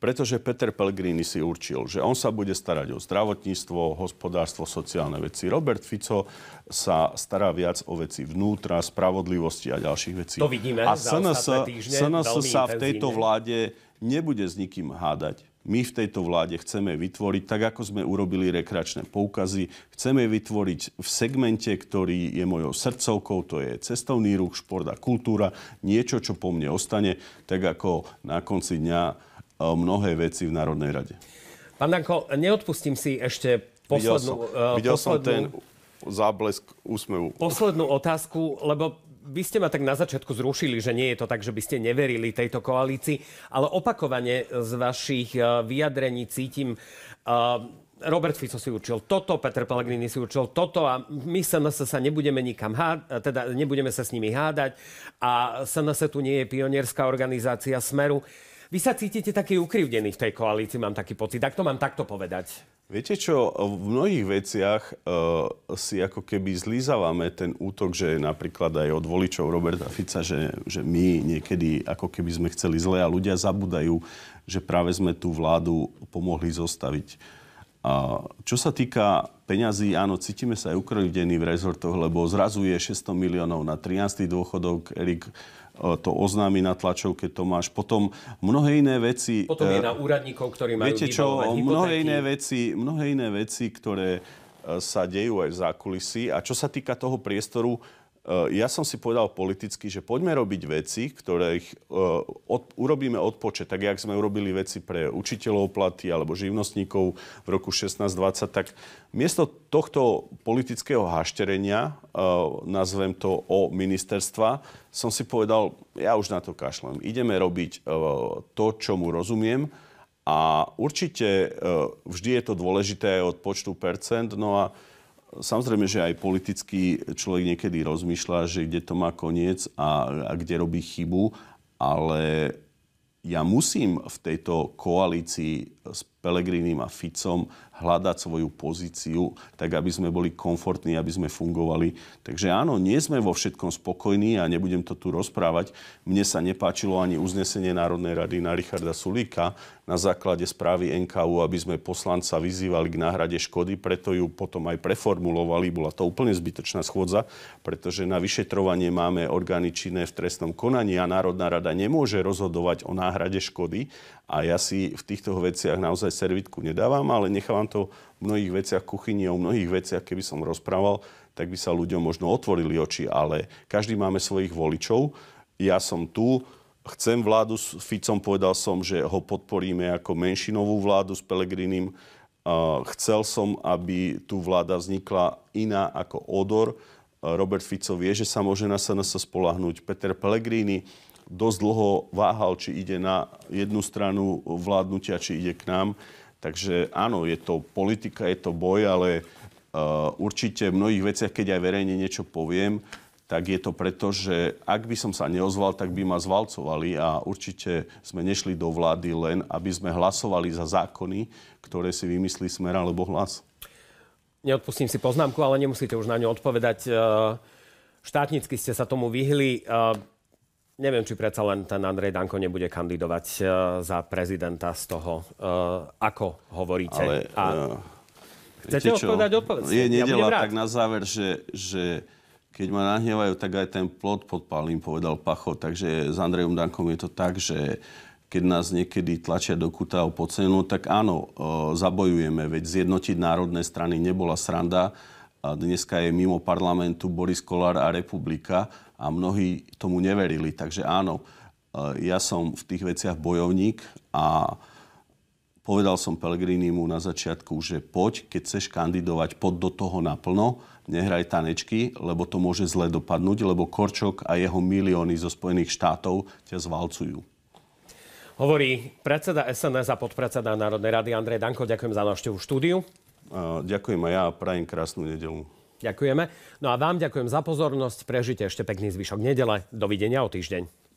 Pretože Peter Pellegrini si určil, že on sa bude starať o zdravotníctvo, hospodárstvo, sociálne veci. Robert Fico sa stará viac o veci vnútra, spravodlivosti a ďalších vecí. To vidíme a SNS, SNS sa v tejto vláde nebude s nikým hádať. My v tejto vláde chceme vytvoriť, tak ako sme urobili rekračné poukazy, chceme vytvoriť v segmente, ktorý je mojou srdcovkou, to je cestovný ruch, šport a kultúra, niečo, čo po mne ostane, tak ako na konci dňa mnohé veci v Národnej rade. Pán Danko, neodpustím si ešte poslednú... Videl som, videl poslednú, som eh, ten záblesk úsmevu. Poslednú otázku, lebo vy ste ma tak na začiatku zrušili, že nie je to tak, že by ste neverili tejto koalícii, ale opakovane z vašich eh, vyjadrení cítim... Eh, Robert Fico si určil toto, Peter Pellegrini si určil toto a my SNS sa nebudeme nikam hádať, teda nebudeme sa s nimi hádať a SNS tu nie je pionierská organizácia Smeru. Uh, vy sa cítite taký ukrivdený v tej koalícii, mám taký pocit. Tak to mám takto povedať. Viete čo, v mnohých veciach uh, si ako keby zlízavame ten útok, že napríklad aj od voličov Roberta Fica, že, že my niekedy ako keby sme chceli zle a ľudia zabudajú, že práve sme tú vládu pomohli zostaviť. A čo sa týka peňazí, áno, cítime sa aj ukrivdení v rezortoch, lebo zrazuje 600 miliónov na 13. dôchodok. Erik E, to oznámi na tlačovke Tomáš. Potom mnohé iné veci... Potom je e, na úradníkov, ktorí majú Viete čo, mnohé iné, veci, mnohé iné veci, ktoré e, sa dejú aj v zákulisí. A čo sa týka toho priestoru, Eh, ja som si povedal politicky, že poďme robiť veci, ktorých uh, od, urobíme odpočet, tak jak sme urobili veci pre učiteľov platy alebo živnostníkov v roku 1620, tak miesto tohto politického hašterenia, uh, nazvem to o ministerstva, som si povedal, ja už na to kašlem. Ideme robiť uh, to, mu rozumiem a určite vždy je to dôležité aj od počtu percent, no a Samozrejme, že aj politicky človek niekedy rozmýšľa, že kde to má koniec a, a kde robí chybu, ale ja musím v tejto koalícii s Pelegrinim a Ficom hľadať svoju pozíciu, tak aby sme boli komfortní, aby sme fungovali. Takže áno, nie sme vo všetkom spokojní a nebudem to tu rozprávať. Mne sa nepáčilo ani uznesenie Národnej rady na Richarda Sulíka na základe správy NKU, aby sme poslanca vyzývali k náhrade škody, preto ju potom aj preformulovali. Bola to úplne zbytočná schôdza, pretože na vyšetrovanie máme orgány činné v trestnom konaní a Národná rada nemôže rozhodovať o náhrade škody a ja si v týchto veciach naozaj servitku nedávam, ale nechávam to v mnohých veciach kuchyni, o mnohých veciach, keby som rozprával, tak by sa ľuďom možno otvorili oči, ale každý máme svojich voličov. Ja som tu, chcem vládu s Ficom, povedal som, že ho podporíme ako menšinovú vládu s Pelegrinim. Chcel som, aby tu vláda vznikla iná ako Odor. Robert Fico vie, že sa môže na SNS spolahnúť. Peter Pellegrini dosť dlho váhal, či ide na jednu stranu vládnutia, či ide k nám. Takže áno, je to politika, je to boj, ale uh, určite v mnohých veciach, keď aj verejne niečo poviem, tak je to preto, že ak by som sa neozval, tak by ma zvalcovali a určite sme nešli do vlády len, aby sme hlasovali za zákony, ktoré si vymyslí smer alebo hlas. Neodpustím si poznámku, ale nemusíte už na ňu odpovedať. E, štátnicky ste sa tomu vyhli. E, Neviem, či predsa len ten Andrej Danko nebude kandidovať eh, za prezidenta z toho, eh, ako hovoríte. Ale, A... Eh, chcete odpovedať odpoveď? Je nedela, ja tak na záver, že, že keď ma nahnevajú, tak aj ten plot podpalím, povedal Pacho. Takže s Andrejom Dankom je to tak, že keď nás niekedy tlačia do kuta o pocenu, tak áno, e, zabojujeme, veď zjednotiť národné strany nebola sranda. A dneska je mimo parlamentu Boris Kolár a republika a mnohí tomu neverili. Takže áno, e, ja som v tých veciach bojovník a povedal som Pelegrinimu na začiatku, že poď, keď chceš kandidovať, pod do toho naplno, nehraj tanečky, lebo to môže zle dopadnúť, lebo Korčok a jeho milióny zo Spojených štátov ťa zvalcujú. Hovorí predseda SNS a podpredseda Národnej rady Andrej Danko. Ďakujem za návštevu štúdiu. E, ďakujem a ja prajem krásnu nedelu. Ďakujeme. No a vám ďakujem za pozornosť. Prežite ešte pekný zvyšok nedele. Dovidenia o týždeň.